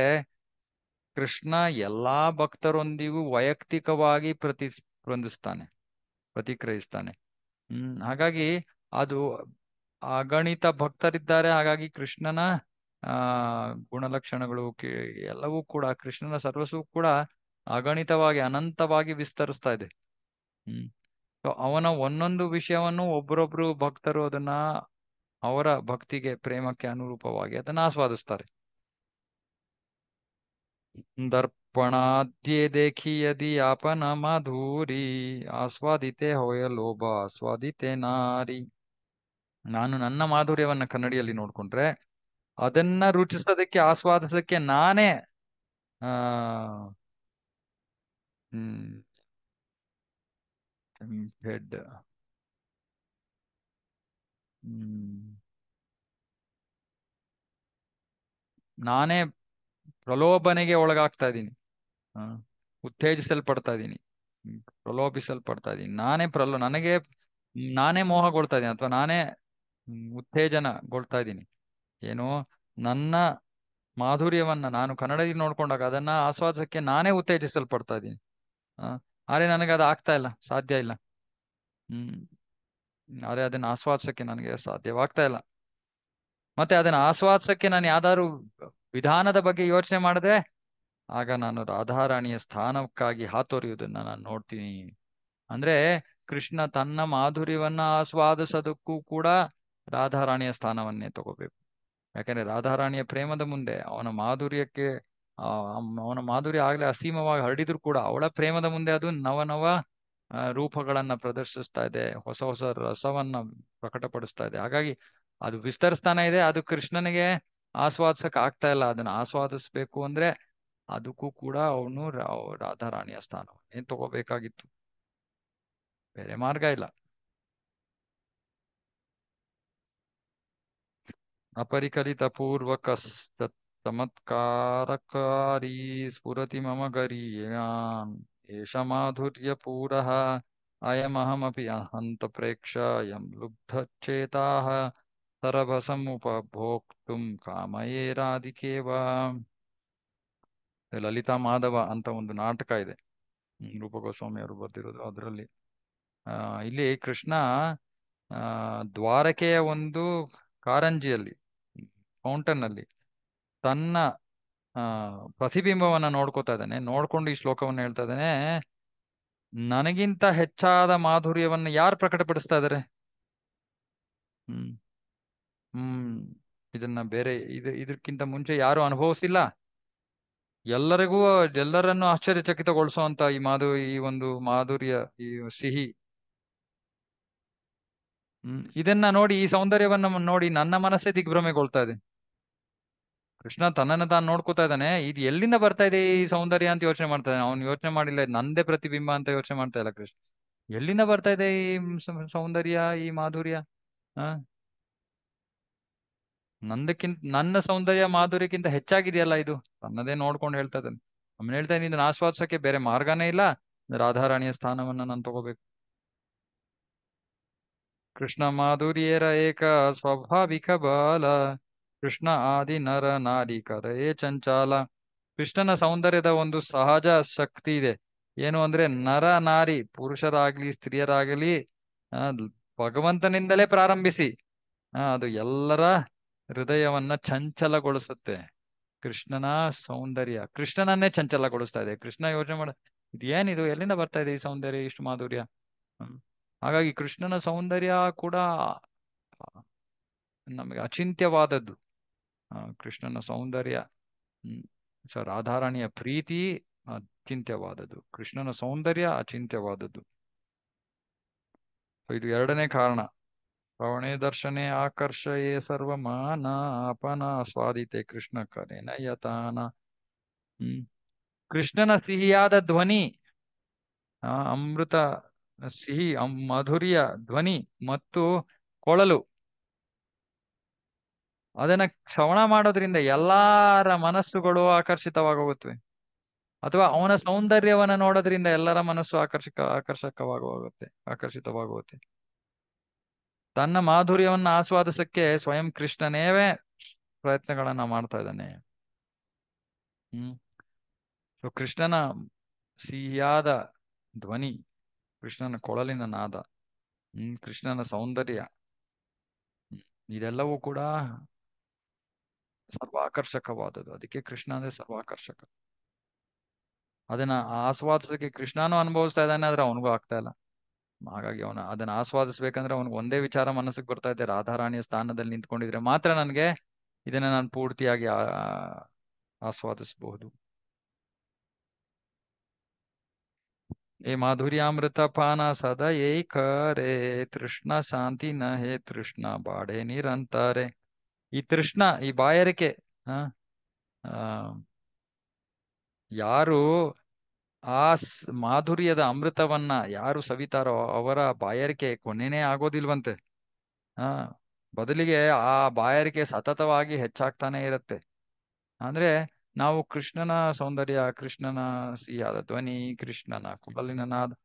Speaker 1: ಕೃಷ್ಣ ಎಲ್ಲಾ ಭಕ್ತರೊಂದಿಗೂ ವೈಯಕ್ತಿಕವಾಗಿ ಪ್ರತಿ ಸ್ಪಂದಿಸ್ತಾನೆ ಪ್ರತಿಕ್ರಿಯಿಸ್ತಾನೆ ಹ್ಮ್ ಹಾಗಾಗಿ ಅದು ಅಗಣಿತ ಭಕ್ತರಿದ್ದಾರೆ ಹಾಗಾಗಿ ಕೃಷ್ಣನ ಆ ಗುಣಲಕ್ಷಣಗಳು ಎಲ್ಲವೂ ಕೂಡ ಕೃಷ್ಣನ ಸರ್ವಸ್ವೂ ಕೂಡ ಅಗಣಿತವಾಗಿ ಅನಂತವಾಗಿ ವಿಸ್ತರಿಸ್ತಾ ಇದೆ ಹ್ಮ್ ಅವನ ಒಂದೊಂದು ವಿಷಯವನ್ನು ಒಬ್ರೊಬ್ರು ಭಕ್ತರು ಅದನ್ನ ಅವರ ಭಕ್ತಿಗೆ ಪ್ರೇಮಕ್ಕೆ ಅನುರೂಪವಾಗಿ ಅದನ್ನ ಆಸ್ವಾದಿಸ್ತಾರೆ ದರ್ಪಣಾದ್ಯೆ ದೇಖಿ ಯದಿ ಆಪನ ಮಾಧೂರಿ ಆಸ್ವಾದಿತೆ ಹೋಯ ಲೋಭ ಆಸ್ವಾದಿತೆ ನಾರಿ ನಾನು ನನ್ನ ಮಾಧುರ್ಯವನ್ನ ಕನ್ನಡಿಯಲ್ಲಿ ನೋಡ್ಕೊಂಡ್ರೆ ಅದನ್ನ ರುಚಿಸೋದಕ್ಕೆ ಆಸ್ವಾದಿಸೋದಕ್ಕೆ ನಾನೇ ಆ ಹೆಡ್ ನಾನೇ ಪ್ರಲೋಭನೆಗೆ ಒಳಗಾಗ್ತಾ ಇದ್ದೀನಿ ಉತ್ತೇಜಿಸಲ್ಪಡ್ತಾ ಇದ್ದೀನಿ ಪ್ರಲೋಭಿಸಲ್ಪಡ್ತಾ ಇದ್ದೀನಿ ನಾನೇ ಪ್ರಲೋ ನನಗೆ ನಾನೇ ಮೋಹಗೊಳ್ತಾ ಇದ್ದೀನಿ ಅಥವಾ ನಾನೇ ಉತ್ತೇಜನಗೊಳ್ತಾ ಇದ್ದೀನಿ ಏನು ನನ್ನ ಮಾಧುರ್ಯವನ್ನ ನಾನು ಕನ್ನಡದಲ್ಲಿ ನೋಡ್ಕೊಂಡಾಗ ಅದನ್ನ ಆಸ್ವಾದಕ್ಕೆ ನಾನೇ ಉತ್ತೇಜಿಸಲ್ಪಡ್ತಾ ಇದ್ದೀನಿ ಆರೆ ನನಗೆ ಅದು ಆಗ್ತಾ ಇಲ್ಲ ಸಾಧ್ಯ ಇಲ್ಲ ಹ್ಮ್ ಆದ್ರೆ ಅದನ್ನ ಆಸ್ವಾದಿಸಕ್ಕೆ ನನಗೆ ಸಾಧ್ಯವಾಗ್ತಾ ಇಲ್ಲ ಮತ್ತೆ ಅದನ್ನ ಆಸ್ವಾದಿಸಕ್ಕೆ ನಾನು ಯಾವ್ದಾದ್ರು ವಿಧಾನದ ಬಗ್ಗೆ ಯೋಚನೆ ಮಾಡಿದ್ರೆ ಆಗ ನಾನು ರಾಧಾರಾಣಿಯ ಸ್ಥಾನಕ್ಕಾಗಿ ಹಾತೊರೆಯುವುದನ್ನ ನಾನು ನೋಡ್ತೀನಿ ಅಂದ್ರೆ ಕೃಷ್ಣ ತನ್ನ ಮಾಧುರ್ಯವನ್ನ ಆಸ್ವಾದಿಸೋದಕ್ಕೂ ಕೂಡ ರಾಧಾರಾಣಿಯ ಸ್ಥಾನವನ್ನೇ ತಗೋಬೇಕು ಯಾಕಂದ್ರೆ ರಾಧಾರಾಣಿಯ ಪ್ರೇಮದ ಮುಂದೆ ಅವನ ಮಾಧುರ್ಯಕ್ಕೆ ಅವನ ಮಾಧುರ್ಯ ಆಗ್ಲೇ ಅಸೀಮವಾಗಿ ಹರಡಿದ್ರು ಕೂಡ ಅವಳ ಪ್ರೇಮದ ಮುಂದೆ ಅದು ನವನವ ರೂಪಗಳನ್ನ ಪ್ರದರ್ಶಿಸ್ತಾ ಇದೆ ಹೊಸ ಹೊಸ ರಸವನ್ನ ಪ್ರಕಟಪಡಿಸ್ತಾ ಇದೆ ಹಾಗಾಗಿ ಅದು ವಿಸ್ತರಿಸ್ತಾನೆ ಇದೆ ಅದು ಕೃಷ್ಣನಿಗೆ ಆಸ್ವಾದಿಸಕ್ಕೆ ಆಗ್ತಾ ಇಲ್ಲ ಅದನ್ನ ಆಸ್ವಾದಿಸ್ಬೇಕು ಅಂದ್ರೆ ಅದಕ್ಕೂ ಕೂಡ ಅವನು ರಾಧಾರಾಣಿಯ ಸ್ಥಾನವನ್ನೇ ತಗೋಬೇಕಾಗಿತ್ತು ಬೇರೆ ಮಾರ್ಗ ಇಲ್ಲ ಅಪರಿಕಲಿತ ಪೂರ್ವಕ ಚಮತ್ಕಾರಕಾರೀ ಸ್ಫುರತಿ ಮಮ ಗರೀಯಾನ್ ಏಷ ಮಾಧುರ್ಯ ಪೂರ ಅಯಮಹಮಿ ಅಹಂತ ಪ್ರೇಕ್ಷಾಬ್ಬಸು ಉಪಭೋಕ್ತ ಕಾಏೇರಾಧಿ ವ ಲಲಿತಾ ಮಾಧವ ಅಂತ ಒಂದು ನಾಟಕ ಇದೆ ರೂಪಗೋಸ್ವಾಮಿ ಅವರು ಬರೆದಿರೋದು ಅದರಲ್ಲಿ ಇಲ್ಲಿ ಕೃಷ್ಣ ದ್ವಾರಕೆಯ ಒಂದು ಕಾರಂಜಿಯಲ್ಲಿ ಫೌಂಟನ್ ಅಲ್ಲಿ ತನ್ನ ಪ್ರತಿಬಿಂಬವನ್ನ ನೋಡ್ಕೋತಾ ಇದ್ದಾನೆ ನೋಡ್ಕೊಂಡು ಈ ಶ್ಲೋಕವನ್ನ ಹೇಳ್ತಾ ಇದ್ದಾನೆ ನನಗಿಂತ ಹೆಚ್ಚಾದ ಮಾಧುರ್ಯವನ್ನು ಯಾರು ಪ್ರಕಟಪಡಿಸ್ತಾ ಇದಾರೆ ಹ್ಮ್ ಹ್ಮ್ ಇದನ್ನ ಬೇರೆ ಇದು ಇದಕ್ಕಿಂತ ಮುಂಚೆ ಯಾರು ಅನುಭವಿಸಿಲ್ಲ ಎಲ್ಲರಿಗೂ ಎಲ್ಲರನ್ನು ಆಶ್ಚರ್ಯಚಕಿತಗೊಳಿಸುವಂತ ಈ ಮಾಧು ಈ ಒಂದು ಮಾಧುರ್ಯ ಈ ಸಿಹಿ ಹ್ಮ್ ಇದನ್ನ ನೋಡಿ ಈ ಸೌಂದರ್ಯವನ್ನ ನೋಡಿ ನನ್ನ ಮನಸ್ಸೇ ದಿಗ್ಭ್ರಮೆಗೊಳ್ತಾ ಇದೆ ಕೃಷ್ಣ ತನ್ನನ್ನು ತಾನು ನೋಡ್ಕೋತಾ ಇದ್ದಾನೆ ಇದು ಎಲ್ಲಿಂದ ಬರ್ತಾ ಇದೆ ಈ ಸೌಂದರ್ಯ ಅಂತ ಯೋಚನೆ ಮಾಡ್ತಾ ಇದ್ದಾನೆ ಅವ್ನು ಯೋಚನೆ ಮಾಡಿಲ್ಲ ನಂದೇ ಪ್ರತಿಬಿಂಬ ಅಂತ ಯೋಚನೆ ಮಾಡ್ತಾ ಇಲ್ಲ ಕೃಷ್ಣ ಎಲ್ಲಿಂದ ಬರ್ತಾ ಇದೆ ಈ ಸೌಂದರ್ಯ ಈ ಮಾಧುರ್ಯ ಹ ನಂದಕ್ಕಿಂತ ನನ್ನ ಸೌಂದರ್ಯ ಮಾಧುರ್ಯಕ್ಕಿಂತ ಹೆಚ್ಚಾಗಿದೆಯಲ್ಲ ಇದು ತನ್ನದೇ ನೋಡ್ಕೊಂಡು ಹೇಳ್ತಾ ಇದ್ದಾನೆ ಅವ್ನ ಹೇಳ್ತಾ ಇದ್ದೀನಿ ಇದನ್ನ ಆಸ್ವಾದಿಸಕ್ಕೆ ಬೇರೆ ಮಾರ್ಗನೇ ಇಲ್ಲ ರಾಧಾರಾಣಿಯ ಸ್ಥಾನವನ್ನ ನಾನು ತಗೋಬೇಕು ಕೃಷ್ಣ ಮಾಧುರ್ಯರ ಏಕ ಸ್ವಾಭಾವಿಕ ಬಾಲ ಕೃಷ್ಣ ಆದಿ ನರ ನಾರಿ ಕರೆಯೇ ಚಂಚಾಲ ಕೃಷ್ಣನ ಸೌಂದರ್ಯದ ಒಂದು ಸಹಜ ಶಕ್ತಿ ಇದೆ ಏನು ಅಂದ್ರೆ ನರ ನಾರಿ ಪುರುಷರಾಗ್ಲಿ ಸ್ತ್ರೀಯರಾಗಲಿ ಭಗವಂತನಿಂದಲೇ ಪ್ರಾರಂಭಿಸಿ ಅದು ಎಲ್ಲರ ಹೃದಯವನ್ನ ಚಂಚಲಗೊಳಿಸುತ್ತೆ ಕೃಷ್ಣನ ಸೌಂದರ್ಯ ಕೃಷ್ಣನನ್ನೇ ಚಂಚಲಗೊಳಿಸ್ತಾ ಇದೆ ಕೃಷ್ಣ ಯೋಚನೆ ಮಾಡ ಇದೇನಿದು ಎಲ್ಲಿಂದ ಬರ್ತಾ ಇದೆ ಈ ಸೌಂದರ್ಯ ಇಷ್ಟು ಮಾಧುರ್ಯ ಹಾಗಾಗಿ ಕೃಷ್ಣನ ಸೌಂದರ್ಯ ಕೂಡ ನಮಗೆ ಅಚಿಂತ್ಯವಾದದ್ದು ಕೃಷ್ಣನ ಸೌಂದರ್ಯ ಸೊ ರಾಧಾರಾಣಿಯ ಪ್ರೀತಿ ಅಚಿಂತ್ಯವಾದದ್ದು ಕೃಷ್ಣನ ಸೌಂದರ್ಯ ಅಚಿಂತ್ಯವಾದದ್ದು ಇದು ಎರಡನೇ ಕಾರಣ ಶ್ರವಣೆ ದರ್ಶನೆ ಆಕರ್ಷಯೇ ಸರ್ವಮಾನ ಅಪನ ಸ್ವಾದಿತೆ ಕೃಷ್ಣ ಕರೆನ ಯತಾನ ಹ್ಮ್ ಕೃಷ್ಣನ ಸಿಹಿಯಾದ ಧ್ವನಿ ಅಮೃತ ಸಿಹಿ ಮಧುರಿಯ ಧ್ವನಿ ಮತ್ತು ಕೊಳಲು ಅದನ್ನ ಶ್ರವಣ ಮಾಡೋದ್ರಿಂದ ಎಲ್ಲಾರ ಮನಸ್ಸುಗಳು ಆಕರ್ಷಿತವಾಗುತ್ತವೆ ಅಥವಾ ಅವನ ಸೌಂದರ್ಯವನ್ನ ನೋಡೋದ್ರಿಂದ ಎಲ್ಲರ ಮನಸ್ಸು ಆಕರ್ಷಕ ಆಕರ್ಷಕವಾಗುತ್ತೆ ಆಕರ್ಷಿತವಾಗುತ್ತೆ ತನ್ನ ಮಾಧುರ್ಯವನ್ನು ಆಸ್ವಾದಿಸಕ್ಕೆ ಸ್ವಯಂ ಕೃಷ್ಣನೇವೇ ಪ್ರಯತ್ನಗಳನ್ನ ಮಾಡ್ತಾ ಇದ್ದಾನೆ ಹ್ಮ್ ಸೊ ಕೃಷ್ಣನ ಸಿಹಿಯಾದ ಧ್ವನಿ ಕೃಷ್ಣನ ಕೊಳಲಿನ ನಾದ ಹ್ಮ್ ಕೃಷ್ಣನ ಸೌಂದರ್ಯ ಇದೆಲ್ಲವೂ ಕೂಡ ಸರ್ವಾಕರ್ಷಕವಾದದ್ದು ಅದಕ್ಕೆ ಕೃಷ್ಣ ಅಂದ್ರೆ ಸರ್ವಾಕರ್ಷಕ ಅದನ್ನ ಆಸ್ವಾದಿಸೋದಕ್ಕೆ ಕೃಷ್ಣಾನು ಅನುಭವಿಸ್ತಾ ಇದ್ದಾನೆ ಆದ್ರೆ ಅವನಿಗೂ ಆಗ್ತಾ ಇಲ್ಲ ಹಾಗಾಗಿ ಅವನ ಅದನ್ನ ಆಸ್ವಾದಿಸ್ಬೇಕಂದ್ರೆ ಅವನಿಗೆ ಒಂದೇ ವಿಚಾರ ಮನಸ್ಸಿಗೆ ಬರ್ತಾ ಇದೆ ರಾಧಾರಾಣಿಯ ಸ್ಥಾನದಲ್ಲಿ ನಿಂತ್ಕೊಂಡಿದ್ರೆ ಮಾತ್ರ ನನ್ಗೆ ಇದನ್ನ ನಾನು ಪೂರ್ತಿಯಾಗಿ ಆಸ್ವಾದಿಸಬಹುದು ಏ ಮಾಧುರ್ಯಾಮೃತ ಪಾನ ಸದಾ ಏಕ ಕರೆ ತೃಷ್ಣ ಶಾಂತಿ ನ ಹೇ ತೃಷ್ಣ ಬಾಡೆ ನೀರಂತಾರೆ ಈ ತೃಷ್ಣ ಈ ಬಾಯಾರಿಕೆ ಯಾರು ಆ ಮಾಧುರ್ಯದ ಅಮೃತವನ್ನ ಯಾರು ಸವಿತಾರೋ ಅವರ ಬಾಯಾರಿಕೆ ಕೊನೆನೇ ಆಗೋದಿಲ್ವಂತೆ ಆ ಬದಲಿಗೆ ಆ ಬಾಯಾರಿಕೆ ಸತತವಾಗಿ ಹೆಚ್ಚಾಗ್ತಾನೆ ಇರುತ್ತೆ ಅಂದ್ರೆ ನಾವು ಕೃಷ್ಣನ ಸೌಂದರ್ಯ ಕೃಷ್ಣನ ಸಿಹಿಯಾದ ಧ್ವನಿ ಕೃಷ್ಣನ ಕುಡಲಿನ ನಾದ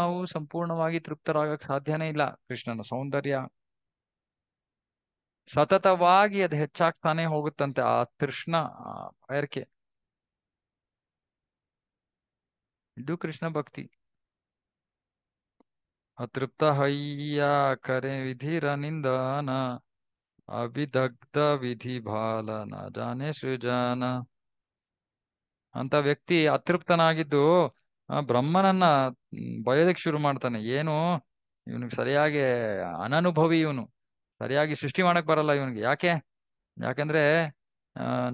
Speaker 1: ನಾವು ಸಂಪೂರ್ಣವಾಗಿ ತೃಪ್ತರಾಗಕ್ ಸಾಧ್ಯನೇ ಇಲ್ಲ ಕೃಷ್ಣನ ಸೌಂದರ್ಯ ಸತತವಾಗಿ ಅದು ಹೆಚ್ಚಾಗ್ತಾನೆ ಹೋಗುತ್ತಂತೆ ಆ ತೃಷ್ಣ ಬಯರ್ಕೆ ಇದು ಕೃಷ್ಣ ಭಕ್ತಿ ಅತೃಪ್ತ ಹಯ್ಯ ಕರೆ ವಿಧಿರ ನಿಂದನ ಅವಿದಗ್ಧ ವಿಧಿ ಬಾಲನ ಜಾನೆ ಸೃಜಾನ ಅಂತ ವ್ಯಕ್ತಿ ಅತೃಪ್ತನಾಗಿದ್ದು ಬ್ರಹ್ಮನನ್ನ ಬಯೋದಕ್ಕೆ ಶುರು ಮಾಡ್ತಾನೆ ಏನು ಇವನಿಗೆ ಸರಿಯಾಗಿ ಅನನುಭವಿ ಇವನು ಸರಿಯಾಗಿ ಸೃಷ್ಟಿ ಮಾಡಕ್ ಬರಲ್ಲ ಇವನ್ಗೆ ಯಾಕೆ ಯಾಕಂದ್ರೆ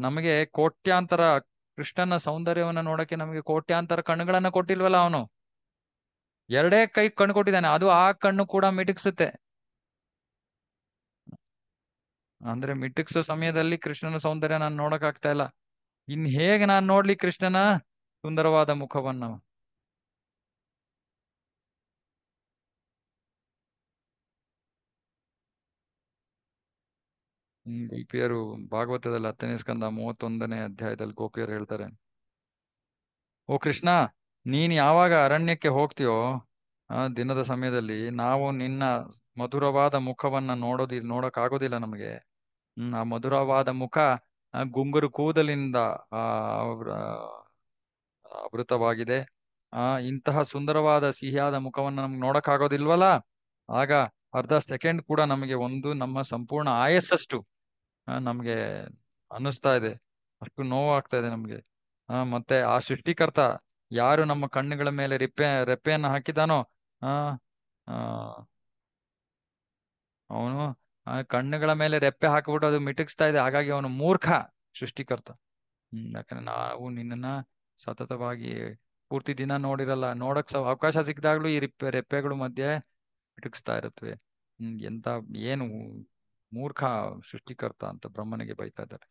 Speaker 1: ನಮಗೆ ಕೋಟ್ಯಾಂತರ ಕೃಷ್ಣನ ಸೌಂದರ್ಯವನ್ನ ನೋಡಕ್ಕೆ ನಮಗೆ ಕೋಟ್ಯಾಂತರ ಕಣ್ಣುಗಳನ್ನ ಕೊಟ್ಟಿಲ್ವಲ್ಲ ಅವನು ಎರಡೇ ಕೈ ಕಣ್ಣು ಕೊಟ್ಟಿದ್ದಾನೆ ಅದು ಆ ಕಣ್ಣು ಕೂಡ ಮಿಟುಕ್ಸುತ್ತೆ ಅಂದ್ರೆ ಮಿಟುಕ್ಸೋ ಸಮಯದಲ್ಲಿ ಕೃಷ್ಣನ ಸೌಂದರ್ಯ ನಾನು ನೋಡಕ್ ಆಗ್ತಾ ಇಲ್ಲ ಇನ್ ಹೇಗೆ ನಾನು ನೋಡ್ಲಿ ಕೃಷ್ಣನ ಸುಂದರವಾದ ಮುಖವನ್ನ ಗೋಪಿಯರು ಭಾಗವತದಲ್ಲಿ ಹತ್ತನೇ ಸ್ಕಂದ ಮೂವತ್ತೊಂದನೇ ಅಧ್ಯಾಯದಲ್ಲಿ ಗೋಪಿಯರು ಹೇಳ್ತಾರೆ ಓ ಕೃಷ್ಣ ನೀನ್ ಯಾವಾಗ ಅರಣ್ಯಕ್ಕೆ ಹೋಗ್ತೀಯೋ ಆ ದಿನದ ಸಮಯದಲ್ಲಿ ನಾವು ನಿನ್ನ ಮಧುರವಾದ ಮುಖವನ್ನ ನೋಡೋದಿ ನೋಡಕ್ ಆಗೋದಿಲ್ಲ ನಮ್ಗೆ ಹ್ಮ್ ಆ ಮಧುರವಾದ ಮುಖ ಗುಂಗುರು ಕೂದಲಿಂದ ಆ ಆವೃತವಾಗಿದೆ ಆ ಇಂತಹ ಸುಂದರವಾದ ಸಿಹಿಯಾದ ಮುಖವನ್ನ ನಮ್ಗೆ ನೋಡಕ್ ಆಗೋದಿಲ್ವಲ್ಲ ಆಗ ಅರ್ಧ ಸೆಕೆಂಡ್ ಕೂಡ ನಮಗೆ ಒಂದು ನಮ್ಮ ಸಂಪೂರ್ಣ ಆಯಸ್ಸಷ್ಟು ನಮ್ಗೆ ಅನ್ನಿಸ್ತಾ ಇದೆ ಅಷ್ಟು ನೋವಾಗ್ತಾ ಇದೆ ನಮ್ಗೆ ಆ ಮತ್ತೆ ಆ ಸೃಷ್ಟಿಕರ್ತ ಯಾರು ನಮ್ಮ ಕಣ್ಣುಗಳ ಮೇಲೆ ರೆಪ್ಪೆ ರೆಪ್ಪೆಯನ್ನು ಹಾಕಿದಾನೋ ಆ ಅವನು ಆ ಕಣ್ಣುಗಳ ಮೇಲೆ ರೆಪ್ಪೆ ಹಾಕಿಬಿಟ್ಟು ಅದು ಮಿಟುಕಿಸ್ತಾ ಇದೆ ಹಾಗಾಗಿ ಅವನು ಮೂರ್ಖ ಸೃಷ್ಟಿಕರ್ತ ಹ್ಮ್ ಯಾಕಂದ್ರೆ ನಾವು ನಿನ್ನನ್ನ ಸತತವಾಗಿ ಪೂರ್ತಿ ದಿನ ನೋಡಿರಲ್ಲ ನೋಡಕ್ ಅವಕಾಶ ಸಿಕ್ಕಿದಾಗ್ಲೂ ಈ ರಿಪ್ಪೆ ರೆಪ್ಪೆಗಳು ಮಧ್ಯೆ ಮಿಟುಕಿಸ್ತಾ ಇರುತ್ತವೆ ಹ್ಮ್ ಎಂತ ಏನು ಮೂರ್ಖ ಸೃಷ್ಟಿಕರ್ತ ಅಂತ ಬ್ರಹ್ಮನಿಗೆ ಬೈತಾ ಇದ್ದಾರೆ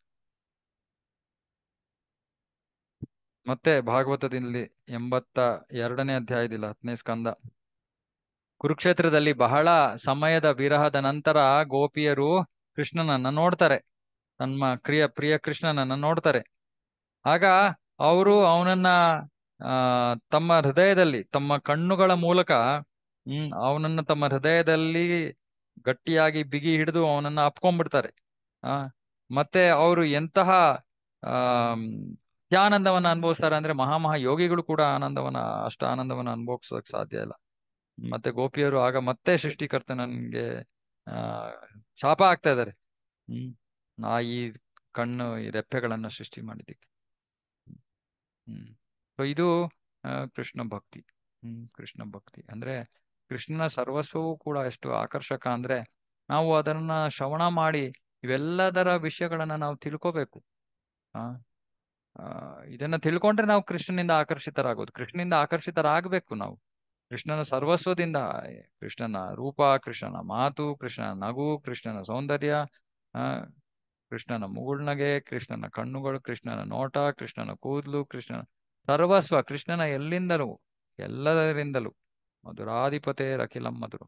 Speaker 1: ಮತ್ತೆ ಭಾಗವತದಲ್ಲಿ ಎಂಬತ್ತ ಎರಡನೇ ಅಧ್ಯಾಯದಿಲ್ಲ ಹತ್ತನೇ ಸ್ಕಂದ ಕುರುಕ್ಷೇತ್ರದಲ್ಲಿ ಬಹಳ ಸಮಯದ ವಿರಹದ ನಂತರ ಗೋಪಿಯರು ಕೃಷ್ಣನನ್ನ ನೋಡ್ತಾರೆ ತಮ್ಮ ಕ್ರಿಯ ಪ್ರಿಯ ಕೃಷ್ಣನನ್ನ ನೋಡ್ತಾರೆ ಆಗ ಅವರು ಅವನನ್ನ ತಮ್ಮ ಹೃದಯದಲ್ಲಿ ತಮ್ಮ ಕಣ್ಣುಗಳ ಮೂಲಕ ಹ್ಮ್ ಅವನನ್ನ ತಮ್ಮ ಹೃದಯದಲ್ಲಿ ಗಟ್ಟಿಯಾಗಿ ಬಿಗಿ ಹಿಡಿದು ಅವನನ್ನ ಅಪ್ಕೊಂಡ್ಬಿಡ್ತಾರೆ ಆ ಮತ್ತೆ ಅವರು ಎಂತಹ ಆ ಆನಂದವನ್ನ ಅನುಭವಿಸ್ತಾರೆ ಅಂದ್ರೆ ಮಹಾಮಹಾ ಯೋಗಿಗಳು ಕೂಡ ಆನಂದವನ್ನ ಅಷ್ಟು ಆನಂದವನ್ನ ಅನುಭವಿಸೋಕೆ ಸಾಧ್ಯ ಇಲ್ಲ ಮತ್ತೆ ಗೋಪಿಯರು ಆಗ ಮತ್ತೆ ಸೃಷ್ಟಿಕರ್ತ ನನ್ಗೆ ಆ ಶಾಪ ಆಗ್ತಾ ಇದ್ದಾರೆ ಹ್ಮ್ ನಾ ಈ ಕಣ್ಣು ಈ ರೆಪ್ಪೆಗಳನ್ನ ಸೃಷ್ಟಿ ಮಾಡಿದ್ದಕ್ಕೆ ಹ್ಮ್ ಸೊ ಇದು ಕೃಷ್ಣ ಭಕ್ತಿ ಹ್ಮ್ ಕೃಷ್ಣ ಭಕ್ತಿ ಅಂದ್ರೆ ಕೃಷ್ಣನ ಸರ್ವಸ್ವವೂ ಕೂಡ ಎಷ್ಟು ಆಕರ್ಷಕ ಅಂದ್ರೆ ನಾವು ಅದನ್ನ ಶ್ರವಣ ಮಾಡಿ ಇವೆಲ್ಲದರ ವಿಷಯಗಳನ್ನ ನಾವು ತಿಳ್ಕೋಬೇಕು ಆ ಇದನ್ನ ತಿಳ್ಕೊಂಡ್ರೆ ನಾವು ಕೃಷ್ಣನಿಂದ ಆಕರ್ಷಿತರಾಗೋದು ಕೃಷ್ಣನಿಂದ ಆಕರ್ಷಿತರಾಗಬೇಕು ನಾವು ಕೃಷ್ಣನ ಸರ್ವಸ್ವದಿಂದ ಕೃಷ್ಣನ ರೂಪ ಕೃಷ್ಣನ ಮಾತು ಕೃಷ್ಣನ ನಗು ಕೃಷ್ಣನ ಸೌಂದರ್ಯ ಕೃಷ್ಣನ ಮುಗುಳ್ನಗೆ ಕೃಷ್ಣನ ಕಣ್ಣುಗಳು ಕೃಷ್ಣನ ನೋಟ ಕೃಷ್ಣನ ಕೂದಲು ಕೃಷ್ಣನ ಸರ್ವಸ್ವ ಕೃಷ್ಣನ ಎಲ್ಲಿಂದಲೂ ಎಲ್ಲದರಿಂದಲೂ ರಖಿಲಂ ಮಧುರ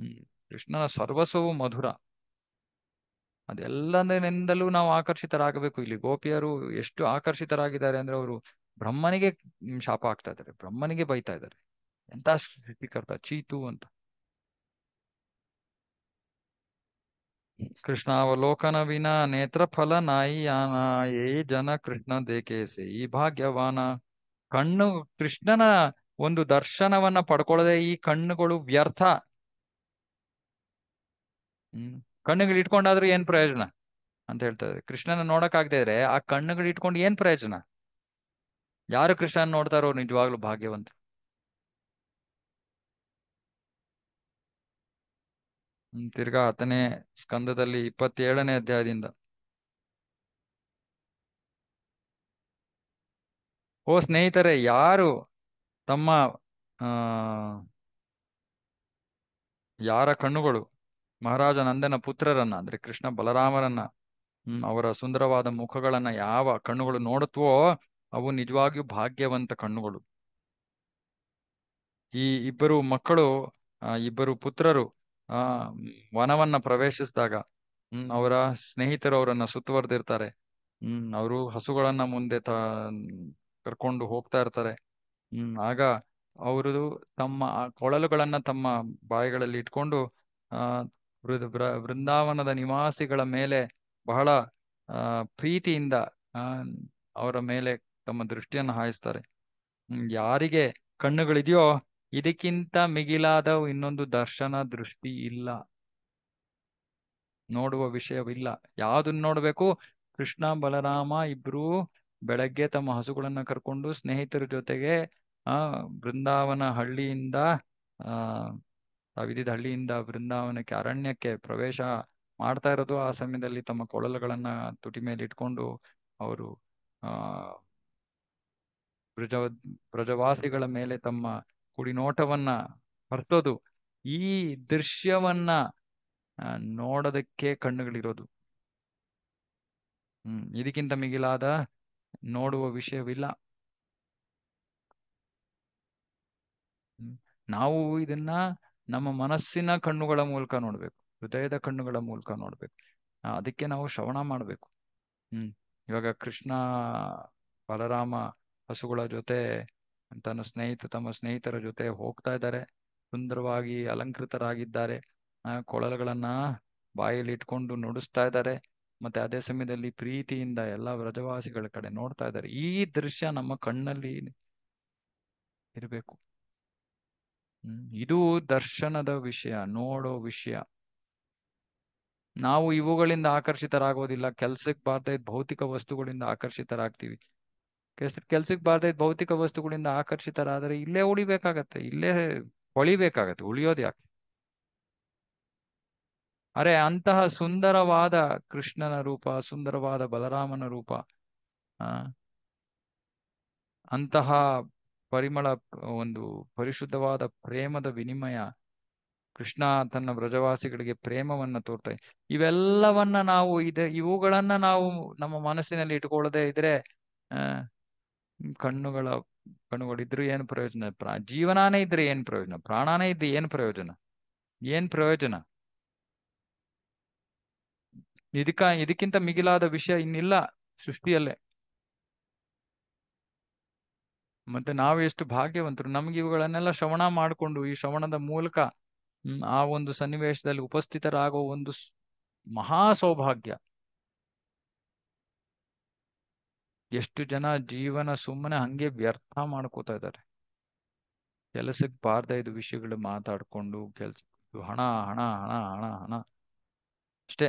Speaker 1: ಹ್ಮ್ ಕೃಷ್ಣನ ಸರ್ವಸ್ವವು ಮಧುರ ಅದೆಲ್ಲದರಿಂದಲೂ ನಾವು ಆಕರ್ಷಿತರಾಗಬೇಕು ಇಲ್ಲಿ ಗೋಪಿಯರು ಎಷ್ಟು ಆಕರ್ಷಿತರಾಗಿದ್ದಾರೆ ಅಂದ್ರೆ ಅವರು ಬ್ರಹ್ಮನಿಗೆ ಶಾಪ ಆಗ್ತಾ ಇದ್ದಾರೆ ಬ್ರಹ್ಮನಿಗೆ ಬೈತಾ ಇದ್ದಾರೆ ಎಂತ ಸ್ಥಿತಿಕರ್ತ ಚೀತು ಅಂತ ಕೃಷ್ಣಾವಲೋಕನ ವಿನ ನೇತ್ರ ಫಲ ನಾಯಿಯಾನ ಏ ಜನ ಕೃಷ್ಣ ದೇಕೇಸೆ ಈ ಭಾಗ್ಯವಾನ ಕಣ್ಣು ಕೃಷ್ಣನ ಒಂದು ದರ್ಶನವನ್ನ ಪಡ್ಕೊಳ್ಳದೆ ಈ ಕಣ್ಣುಗಳು ವ್ಯರ್ಥ ಹ್ಮ್ ಕಣ್ಣುಗಳು ಇಟ್ಕೊಂಡಾದ್ರೂ ಏನ್ ಪ್ರಯೋಜನ ಅಂತ ಹೇಳ್ತಾರೆ ಕೃಷ್ಣನ ನೋಡಕ್ ಇದ್ರೆ ಆ ಕಣ್ಣುಗಳು ಇಟ್ಕೊಂಡು ಏನ್ ಪ್ರಯೋಜನ ಯಾರು ಕೃಷ್ಣನ ನೋಡ್ತಾರೋ ನಿಜವಾಗ್ಲೂ ಭಾಗ್ಯವಂತ ತಿರ್ಗಾ ಹತ್ತನೇ ಸ್ಕಂದದಲ್ಲಿ ಇಪ್ಪತ್ತೇಳನೇ ಅಧ್ಯಾಯದಿಂದ ಓ ಸ್ನೇಹಿತರೆ ಯಾರು ತಮ್ಮ ಆ ಯಾರ ಕಣ್ಣುಗಳು ಮಹಾರಾಜ ನಂದನ ಪುತ್ರರನ್ನ ಅಂದ್ರೆ ಕೃಷ್ಣ ಬಲರಾಮರನ್ನ ಹ್ಮ್ ಅವರ ಸುಂದರವಾದ ಮುಖಗಳನ್ನ ಯಾವ ಕಣ್ಣುಗಳು ನೋಡುತ್ತವೋ ಅವು ನಿಜವಾಗಿಯೂ ಭಾಗ್ಯವಂತ ಕಣ್ಣುಗಳು ಈ ಇಬ್ಬರು ಮಕ್ಕಳು ಇಬ್ಬರು ಪುತ್ರರು ಆ ವನವನ್ನ ಪ್ರವೇಶಿಸಿದಾಗ ಹ್ಮ್ ಅವರ ಸ್ನೇಹಿತರು ಅವರನ್ನ ಸುತ್ತುವರೆದಿರ್ತಾರೆ ಹ್ಮ್ ಅವರು ಹಸುಗಳನ್ನ ಮುಂದೆ ತ ಕರ್ಕೊಂಡು ಹೋಗ್ತಾ ಇರ್ತಾರೆ ಹ್ಮ್ ಆಗ ಅವರು ತಮ್ಮ ಕೊಳಲುಗಳನ್ನ ತಮ್ಮ ಬಾಯಿಗಳಲ್ಲಿ ಇಟ್ಕೊಂಡು ಆ ಬೃಂದಾವನದ ನಿವಾಸಿಗಳ ಮೇಲೆ ಬಹಳ ಆ ಪ್ರೀತಿಯಿಂದ ಅವರ ಮೇಲೆ ತಮ್ಮ ದೃಷ್ಟಿಯನ್ನು ಹಾಯಿಸ್ತಾರೆ ಯಾರಿಗೆ ಕಣ್ಣುಗಳಿದೆಯೋ ಇದಕ್ಕಿಂತ ಮಿಗಿಲಾದ ಇನ್ನೊಂದು ದರ್ಶನ ದೃಷ್ಟಿ ಇಲ್ಲ ನೋಡುವ ವಿಷಯವಿಲ್ಲ ಯಾವ್ದನ್ನ ನೋಡ್ಬೇಕು ಕೃಷ್ಣ ಬಲರಾಮ ಇಬ್ರು ಬೆಳಗ್ಗೆ ತಮ್ಮ ಹಸುಗಳನ್ನ ಕರ್ಕೊಂಡು ಸ್ನೇಹಿತರ ಜೊತೆಗೆ ಆ ಬೃಂದಾವನ ಹಳ್ಳಿಯಿಂದ ಆ ತಾವಿದ್ದ ಹಳ್ಳಿಯಿಂದ ಬೃಂದಾವನಕ್ಕೆ ಅರಣ್ಯಕ್ಕೆ ಪ್ರವೇಶ ಮಾಡ್ತಾ ಇರೋದು ಆ ಸಮಯದಲ್ಲಿ ತಮ್ಮ ಕೊಳಲುಗಳನ್ನ ತುಟಿ ಮೇಲೆ ಇಟ್ಕೊಂಡು ಅವರು ಆ ಬ್ರಜ ಬ್ರಜವಾಸಿಗಳ ಮೇಲೆ ತಮ್ಮ ಕುಡಿನೋಟವನ್ನ ಹರಿಸೋದು ಈ ದೃಶ್ಯವನ್ನ ನೋಡೋದಕ್ಕೆ ಕಣ್ಣುಗಳಿರೋದು ಹ್ಮ್ ಇದಕ್ಕಿಂತ ಮಿಗಿಲಾದ ನೋಡುವ ವಿಷಯವಿಲ್ಲ ನಾವು ಇದನ್ನ ನಮ್ಮ ಮನಸ್ಸಿನ ಕಣ್ಣುಗಳ ಮೂಲಕ ನೋಡ್ಬೇಕು ಹೃದಯದ ಕಣ್ಣುಗಳ ಮೂಲಕ ನೋಡ್ಬೇಕು ಅದಕ್ಕೆ ನಾವು ಶ್ರವಣ ಮಾಡ್ಬೇಕು ಹ್ಮ್ ಇವಾಗ ಕೃಷ್ಣ ಬಲರಾಮ ಹಸುಗಳ ಜೊತೆ ತನ್ನ ಸ್ನೇಹಿತ ತಮ್ಮ ಸ್ನೇಹಿತರ ಜೊತೆ ಹೋಗ್ತಾ ಇದ್ದಾರೆ ಸುಂದರವಾಗಿ ಅಲಂಕೃತರಾಗಿದ್ದಾರೆ ಆ ಕೊಳಲುಗಳನ್ನ ಬಾಯಲ್ಲಿ ಇಟ್ಕೊಂಡು ನುಡಿಸ್ತಾ ಇದ್ದಾರೆ ಮತ್ತೆ ಅದೇ ಸಮಯದಲ್ಲಿ ಪ್ರೀತಿಯಿಂದ ಎಲ್ಲ ವ್ರಜವಾಸಿಗಳ ಕಡೆ ನೋಡ್ತಾ ಇದ್ದಾರೆ ಈ ದೃಶ್ಯ ನಮ್ಮ ಕಣ್ಣಲ್ಲಿ ಇರಬೇಕು ಇದು ದರ್ಶನದ ವಿಷಯ ನೋಡೋ ವಿಷಯ ನಾವು ಇವುಗಳಿಂದ ಆಕರ್ಷಿತರಾಗೋದಿಲ್ಲ ಕೆಲ್ಸಕ್ ಬಾರ್ತಾ ಭೌತಿಕ ವಸ್ತುಗಳಿಂದ ಆಕರ್ಷಿತರಾಗ್ತೀವಿ ಕೆಲ್ಸ ಕೆಲ್ಸಕ್ ಬಾರ್ತಾ ಭೌತಿಕ ವಸ್ತುಗಳಿಂದ ಆಕರ್ಷಿತರಾದರೆ ಇಲ್ಲೇ ಉಳಿಬೇಕಾಗತ್ತೆ ಇಲ್ಲೇ ಹೊಳಿಬೇಕಾಗತ್ತೆ ಉಳಿಯೋದು ಯಾಕೆ ಅರೆ ಅಂತಹ ಸುಂದರವಾದ ಕೃಷ್ಣನ ರೂಪ ಸುಂದರವಾದ ಬಲರಾಮನ ರೂಪ ಅಂತಹ ಪರಿಮಳ ಒಂದು ಪರಿಶುದ್ಧವಾದ ಪ್ರೇಮದ ವಿನಿಮಯ ಕೃಷ್ಣ ತನ್ನ ವ್ರಜವಾಸಿಗಳಿಗೆ ಪ್ರೇಮವನ್ನ ತೋರ್ತಾ ಇವೆಲ್ಲವನ್ನ ನಾವು ಇದೆ ಇವುಗಳನ್ನ ನಾವು ನಮ್ಮ ಮನಸ್ಸಿನಲ್ಲಿ ಇಟ್ಕೊಳ್ಳದೆ ಇದ್ರೆ ಆ ಕಣ್ಣುಗಳ ಕಣ್ಣುಗಳಿದ್ರು ಏನ್ ಪ್ರಯೋಜನ ಪ್ರಾ ಜೀವನಾನೇ ಇದ್ರೆ ಏನ್ ಪ್ರಯೋಜನ ಪ್ರಾಣಾನೇ ಇದ್ರೆ ಏನ್ ಪ್ರಯೋಜನ ಏನ್ ಪ್ರಯೋಜನ ಇದಕ್ಕ ಇದಕ್ಕಿಂತ ಮಿಗಿಲಾದ ವಿಷಯ ಇನ್ನಿಲ್ಲ ಸೃಷ್ಟಿಯಲ್ಲೇ ಮತ್ತೆ ನಾವು ಎಷ್ಟು ಭಾಗ್ಯವಂತರು ನಮ್ಗೆ ಇವುಗಳನ್ನೆಲ್ಲ ಶ್ರವಣ ಮಾಡಿಕೊಂಡು ಈ ಶ್ರವಣದ ಮೂಲಕ ಆ ಒಂದು ಸನ್ನಿವೇಶದಲ್ಲಿ ಉಪಸ್ಥಿತರಾಗೋ ಒಂದು ಮಹಾ ಸೌಭಾಗ್ಯ ಎಷ್ಟು ಜನ ಜೀವನ ಸುಮ್ಮನೆ ಹಂಗೆ ವ್ಯರ್ಥ ಮಾಡ್ಕೋತಾ ಇದ್ದಾರೆ ಕೆಲಸಕ್ಕೆ ಬಾರ್ದ ಇದು ವಿಷಯಗಳು ಮಾತಾಡ್ಕೊಂಡು ಕೆಲ್ಸ ಹಣ ಹಣ ಹಣ ಹಣ ಹಣ ಅಷ್ಟೇ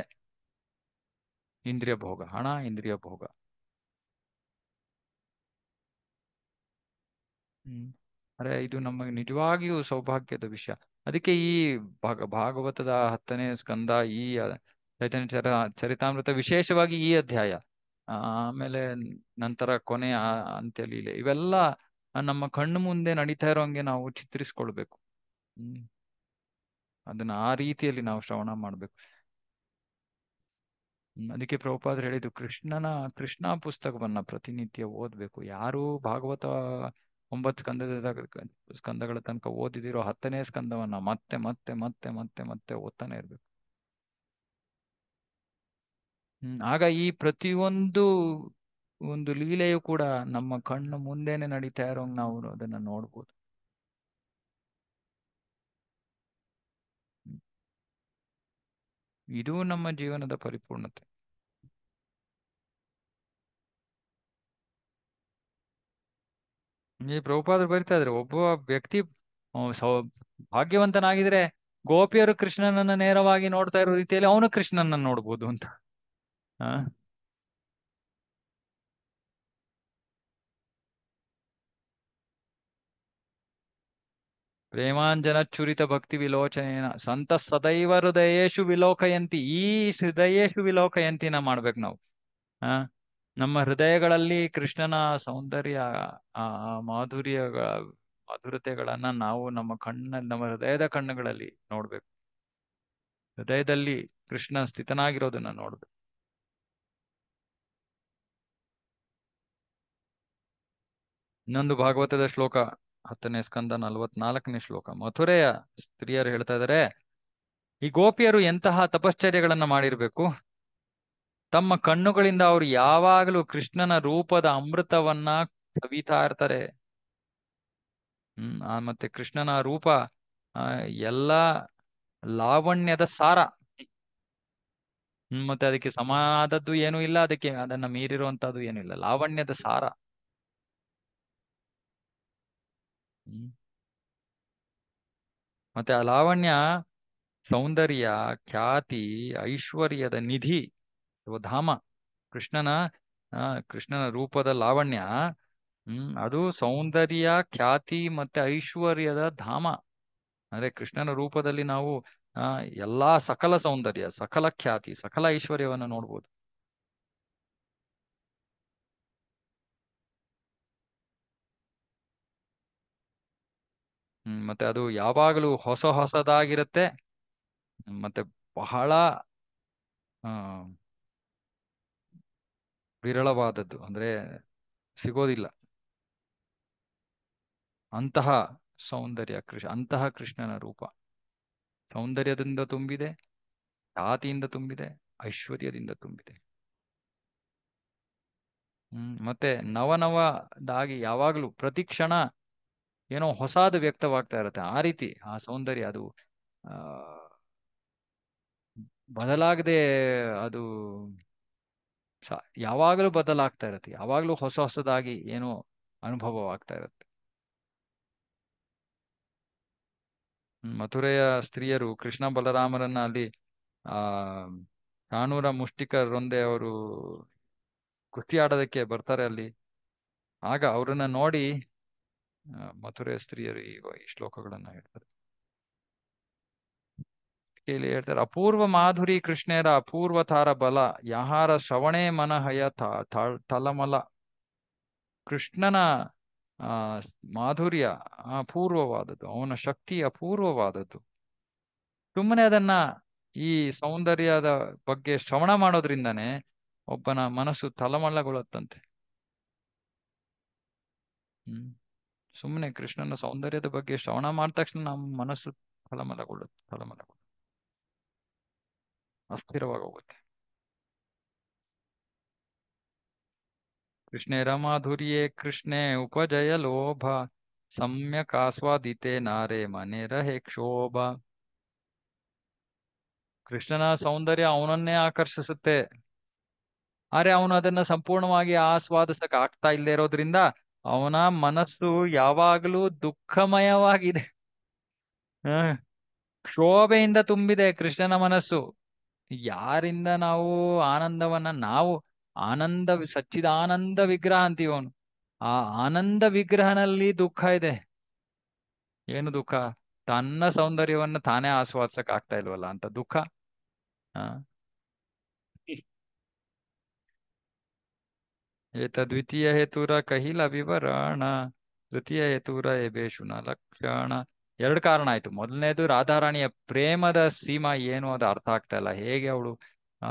Speaker 1: ಇಂದ್ರಿಯ ಭೋಗ ಹಣ ಇಂದ್ರಿಯ ಭೋಗ ಹ್ಮ್ ಅರೆ ಇದು ನಮಗೆ ನಿಜವಾಗಿಯೂ ಸೌಭಾಗ್ಯದ ವಿಷಯ ಅದಕ್ಕೆ ಈ ಭಾಗ ಭಾಗವತದ ಹತ್ತನೇ ಸ್ಕಂದ ಈ ಚೈತನ್ಯ ಚರ ಚರಿತಾಮೃತ ವಿಶೇಷವಾಗಿ ಈ ಅಧ್ಯಾಯ ಆಮೇಲೆ ನಂತರ ಕೊನೆ ಅಂತೇಳಿ ಅಂತ್ಯಲೀಲೆ ಇವೆಲ್ಲ ನಮ್ಮ ಕಣ್ಣು ಮುಂದೆ ನಡೀತಾ ಇರೋಂಗೆ ನಾವು ಚಿತ್ರಿಸ್ಕೊಳ್ಬೇಕು ಹ್ಮ್ ಅದನ್ನ ಆ ರೀತಿಯಲ್ಲಿ ನಾವು ಶ್ರವಣ ಮಾಡ್ಬೇಕು ಅದಕ್ಕೆ ಪ್ರಭುಪಾದರು ಹೇಳಿದ್ದು ಕೃಷ್ಣನ ಕೃಷ್ಣ ಪುಸ್ತಕವನ್ನ ಪ್ರತಿನಿತ್ಯ ಓದ್ಬೇಕು ಯಾರು ಭಾಗವತ ಒಂಬತ್ತು ಸ್ಕಂದದ ಸ್ಕಂದಗಳ ತನಕ ಓದಿದಿರೋ ಹತ್ತನೇ ಸ್ಕಂದವನ್ನ ಮತ್ತೆ ಮತ್ತೆ ಮತ್ತೆ ಮತ್ತೆ ಮತ್ತೆ ಓದ್ತಾನೆ ಇರ್ಬೇಕು ಹ್ಮ್ ಆಗ ಈ ಪ್ರತಿಯೊಂದು ಒಂದು ಲೀಲೆಯು ಕೂಡ ನಮ್ಮ ಕಣ್ಣು ಮುಂದೆನೆ ನಡೀತಾ ಇರೋಂಗ ನಾವು ಅದನ್ನ ನೋಡ್ಬೋದು ಇದು ನಮ್ಮ ಜೀವನದ ಪರಿಪೂರ್ಣತೆ ಈ ಪ್ರಭುಪಾದರು ಬರಿತಾ ಇದ್ರೆ ಒಬ್ಬ ವ್ಯಕ್ತಿ ಸೌ- ಭಾಗ್ಯವಂತನಾಗಿದ್ರೆ ಗೋಪಿಯರು ಕೃಷ್ಣನನ್ನ ನೇರವಾಗಿ ನೋಡ್ತಾ ಇರೋ ರೀತಿಯಲ್ಲಿ ಅವನು ಕೃಷ್ಣನನ್ನ ನೋಡ್ಬೋದು ಅಂತ ಹಾ ಚುರಿತ ಭಕ್ತಿ ವಿಲೋಚನೇನ ಸಂತ ಸದೈವ ಹೃದಯೇಶು ವಿಲೋಕಯಂತಿ ಈ ಹೃದಯೇಶು ವಿಲೋಕಯಂತಿನ ಮಾಡ್ಬೇಕು ನಾವು ಹಾ ನಮ್ಮ ಹೃದಯಗಳಲ್ಲಿ ಕೃಷ್ಣನ ಸೌಂದರ್ಯ ಆ ಮಾಧುರ್ಯಗಳ ಮಾಧುರತೆಗಳನ್ನ ನಾವು ನಮ್ಮ ಕಣ್ಣ ನಮ್ಮ ಹೃದಯದ ಕಣ್ಣುಗಳಲ್ಲಿ ನೋಡ್ಬೇಕು ಹೃದಯದಲ್ಲಿ ಕೃಷ್ಣ ಸ್ಥಿತನಾಗಿರೋದನ್ನ ನೋಡ್ಬೇಕು ಇನ್ನೊಂದು ಭಾಗವತದ ಶ್ಲೋಕ ಹತ್ತನೇ ಸ್ಕಂದ ನಲ್ವತ್ನಾಲ್ಕನೇ ಶ್ಲೋಕ ಮಥುರೆಯ ಸ್ತ್ರೀಯರು ಹೇಳ್ತಾ ಇದಾರೆ ಈ ಗೋಪಿಯರು ಎಂತಹ ತಪಶ್ಚರ್ಯಗಳನ್ನ ಮಾಡಿರ್ಬೇಕು ತಮ್ಮ ಕಣ್ಣುಗಳಿಂದ ಅವರು ಯಾವಾಗಲೂ ಕೃಷ್ಣನ ರೂಪದ ಅಮೃತವನ್ನ ಸವಿತಾ ಇರ್ತಾರೆ ಹ್ಮ್ ಮತ್ತೆ ಕೃಷ್ಣನ ರೂಪ ಎಲ್ಲ ಲಾವಣ್ಯದ ಸಾರ ಮತ್ತೆ ಅದಕ್ಕೆ ಸಮಾದದ್ದು ಏನೂ ಇಲ್ಲ ಅದಕ್ಕೆ ಅದನ್ನ ಮೀರಿರುವಂತದ್ದು ಏನೂ ಇಲ್ಲ ಲಾವಣ್ಯದ ಸಾರ ಮತ್ತೆ ಆ ಲಾವಣ್ಯ ಸೌಂದರ್ಯ ಖ್ಯಾತಿ ಐಶ್ವರ್ಯದ ನಿಧಿ ಧಾಮ ಕೃಷ್ಣನ ಕೃಷ್ಣನ ರೂಪದ ಲಾವಣ್ಯ ಹ್ಮ್ ಅದು ಸೌಂದರ್ಯ ಖ್ಯಾತಿ ಮತ್ತೆ ಐಶ್ವರ್ಯದ ಧಾಮ ಅಂದ್ರೆ ಕೃಷ್ಣನ ರೂಪದಲ್ಲಿ ನಾವು ಆ ಎಲ್ಲಾ ಸಕಲ ಸೌಂದರ್ಯ ಸಕಲ ಖ್ಯಾತಿ ಸಕಲ ಐಶ್ವರ್ಯವನ್ನು ನೋಡ್ಬೋದು ಹ್ಮ್ ಮತ್ತೆ ಅದು ಯಾವಾಗಲೂ ಹೊಸ ಹೊಸದಾಗಿರುತ್ತೆ ಮತ್ತೆ ಬಹಳ ವಿರಳವಾದದ್ದು ಅಂದ್ರೆ ಸಿಗೋದಿಲ್ಲ ಅಂತಹ ಸೌಂದರ್ಯ ಕೃಷ್ಣ ಅಂತಹ ಕೃಷ್ಣನ ರೂಪ ಸೌಂದರ್ಯದಿಂದ ತುಂಬಿದೆ ಜಾತಿಯಿಂದ ತುಂಬಿದೆ ಐಶ್ವರ್ಯದಿಂದ ತುಂಬಿದೆ ಹ್ಮ್ ಮತ್ತೆ ನವನವದಾಗಿ ಯಾವಾಗಲೂ ಪ್ರತಿ ಕ್ಷಣ ಏನೋ ಹೊಸದು ವ್ಯಕ್ತವಾಗ್ತಾ ಇರುತ್ತೆ ಆ ರೀತಿ ಆ ಸೌಂದರ್ಯ ಅದು ಬದಲಾಗದೆ ಅದು ಸ ಯಾವಾಗಲೂ ಬದಲಾಗ್ತಾ ಇರುತ್ತೆ ಯಾವಾಗಲೂ ಹೊಸ ಹೊಸದಾಗಿ ಏನೋ ಅನುಭವವಾಗ್ತಾ ಇರುತ್ತೆ ಮಥುರೆಯ ಸ್ತ್ರೀಯರು ಕೃಷ್ಣ ಬಲರಾಮರನ್ನ ಅಲ್ಲಿ ಆ ಕಾನೂರ ಮುಷ್ಟಿಕರೊಂದೇ ಅವರು ಕುಸ್ತಿ ಆಡೋದಕ್ಕೆ ಬರ್ತಾರೆ ಅಲ್ಲಿ ಆಗ ಅವರನ್ನ ನೋಡಿ ಮಥುರೆಯ ಸ್ತ್ರೀಯರು ಈ ಶ್ಲೋಕಗಳನ್ನ ಹೇಳ್ತಾರೆ ಇಲ್ಲಿ ಹೇಳ್ತಾರೆ ಅಪೂರ್ವ ಮಾಧುರಿ ಕೃಷ್ಣರ ಅಪೂರ್ವ ಬಲ ಯಹಾರ ಶ್ರವಣೇ ಮನಹಯ ತಲಮಲ ಕೃಷ್ಣನ ಆ ಮಾಧುರ್ಯ ಅಪೂರ್ವವಾದದ್ದು ಅವನ ಶಕ್ತಿ ಅಪೂರ್ವವಾದದ್ದು ಸುಮ್ಮನೆ ಅದನ್ನ ಈ ಸೌಂದರ್ಯದ ಬಗ್ಗೆ ಶ್ರವಣ ಮಾಡೋದ್ರಿಂದನೇ ಒಬ್ಬನ ಮನಸ್ಸು ತಲಮಲಗೊಳ್ಳುತ್ತಂತೆ ಹ್ಮ್ ಸುಮ್ಮನೆ ಕೃಷ್ಣನ ಸೌಂದರ್ಯದ ಬಗ್ಗೆ ಶ್ರವಣ ಮಾಡಿದ ತಕ್ಷಣ ನಮ್ಮ ಮನಸ್ಸು ತಲಮಲಗೊಳ್ಳುತ್ತೆ ತಲಮಲಗೊಳ್ಳುತ್ತೆ ಹೋಗುತ್ತೆ ಕೃಷ್ಣೆ ರಮಾಧುರಿಯೇ ಕೃಷ್ಣೆ ಉಪಜಯ ಲೋಭ ಸಮ್ಯಕ್ ಆಸ್ವಾದಿತೆ ನಾರೇ ಮನೆ ರಹೆ ಕ್ಷೋಭ ಕೃಷ್ಣನ ಸೌಂದರ್ಯ ಅವನನ್ನೇ ಆಕರ್ಷಿಸುತ್ತೆ ಆದ್ರೆ ಅವನು ಅದನ್ನ ಸಂಪೂರ್ಣವಾಗಿ ಆಸ್ವಾದಿಸಕ್ ಆಗ್ತಾ ಇಲ್ಲದೆ ಇರೋದ್ರಿಂದ ಅವನ ಮನಸ್ಸು ಯಾವಾಗ್ಲೂ ದುಃಖಮಯವಾಗಿದೆ ಕ್ಷೋಭೆಯಿಂದ ತುಂಬಿದೆ ಕೃಷ್ಣನ ಮನಸ್ಸು ಯಾರಿಂದ ನಾವು ಆನಂದವನ್ನ ನಾವು ಆನಂದ ಸಚ್ಚಿದ ಆನಂದ ವಿಗ್ರಹ ಅಂತೀವನು ಆ ಆನಂದ ವಿಗ್ರಹನಲ್ಲಿ ದುಃಖ ಇದೆ ಏನು ದುಃಖ ತನ್ನ ಸೌಂದರ್ಯವನ್ನ ತಾನೇ ಆಸ್ವಾದಿಸಕ್ ಆಗ್ತಾ ಇಲ್ವಲ್ಲ ಅಂತ ದುಃಖ <laughs> ಏತ ದ್ವಿತೀಯ ಹೇತುರ ಕಹಿಲ ವಿವರಣ ತೃತೀಯ ಹೇತುರ ಎಬೇಶುನ ಲಕ್ಷಣ ಎರಡು ಕಾರಣ ಆಯ್ತು ಮೊದಲನೇದು ರಾಧಾರಾಣಿಯ ಪ್ರೇಮದ ಸೀಮಾ ಏನು ಅದು ಅರ್ಥ ಆಗ್ತಾ ಇಲ್ಲ ಹೇಗೆ ಅವಳು ಆ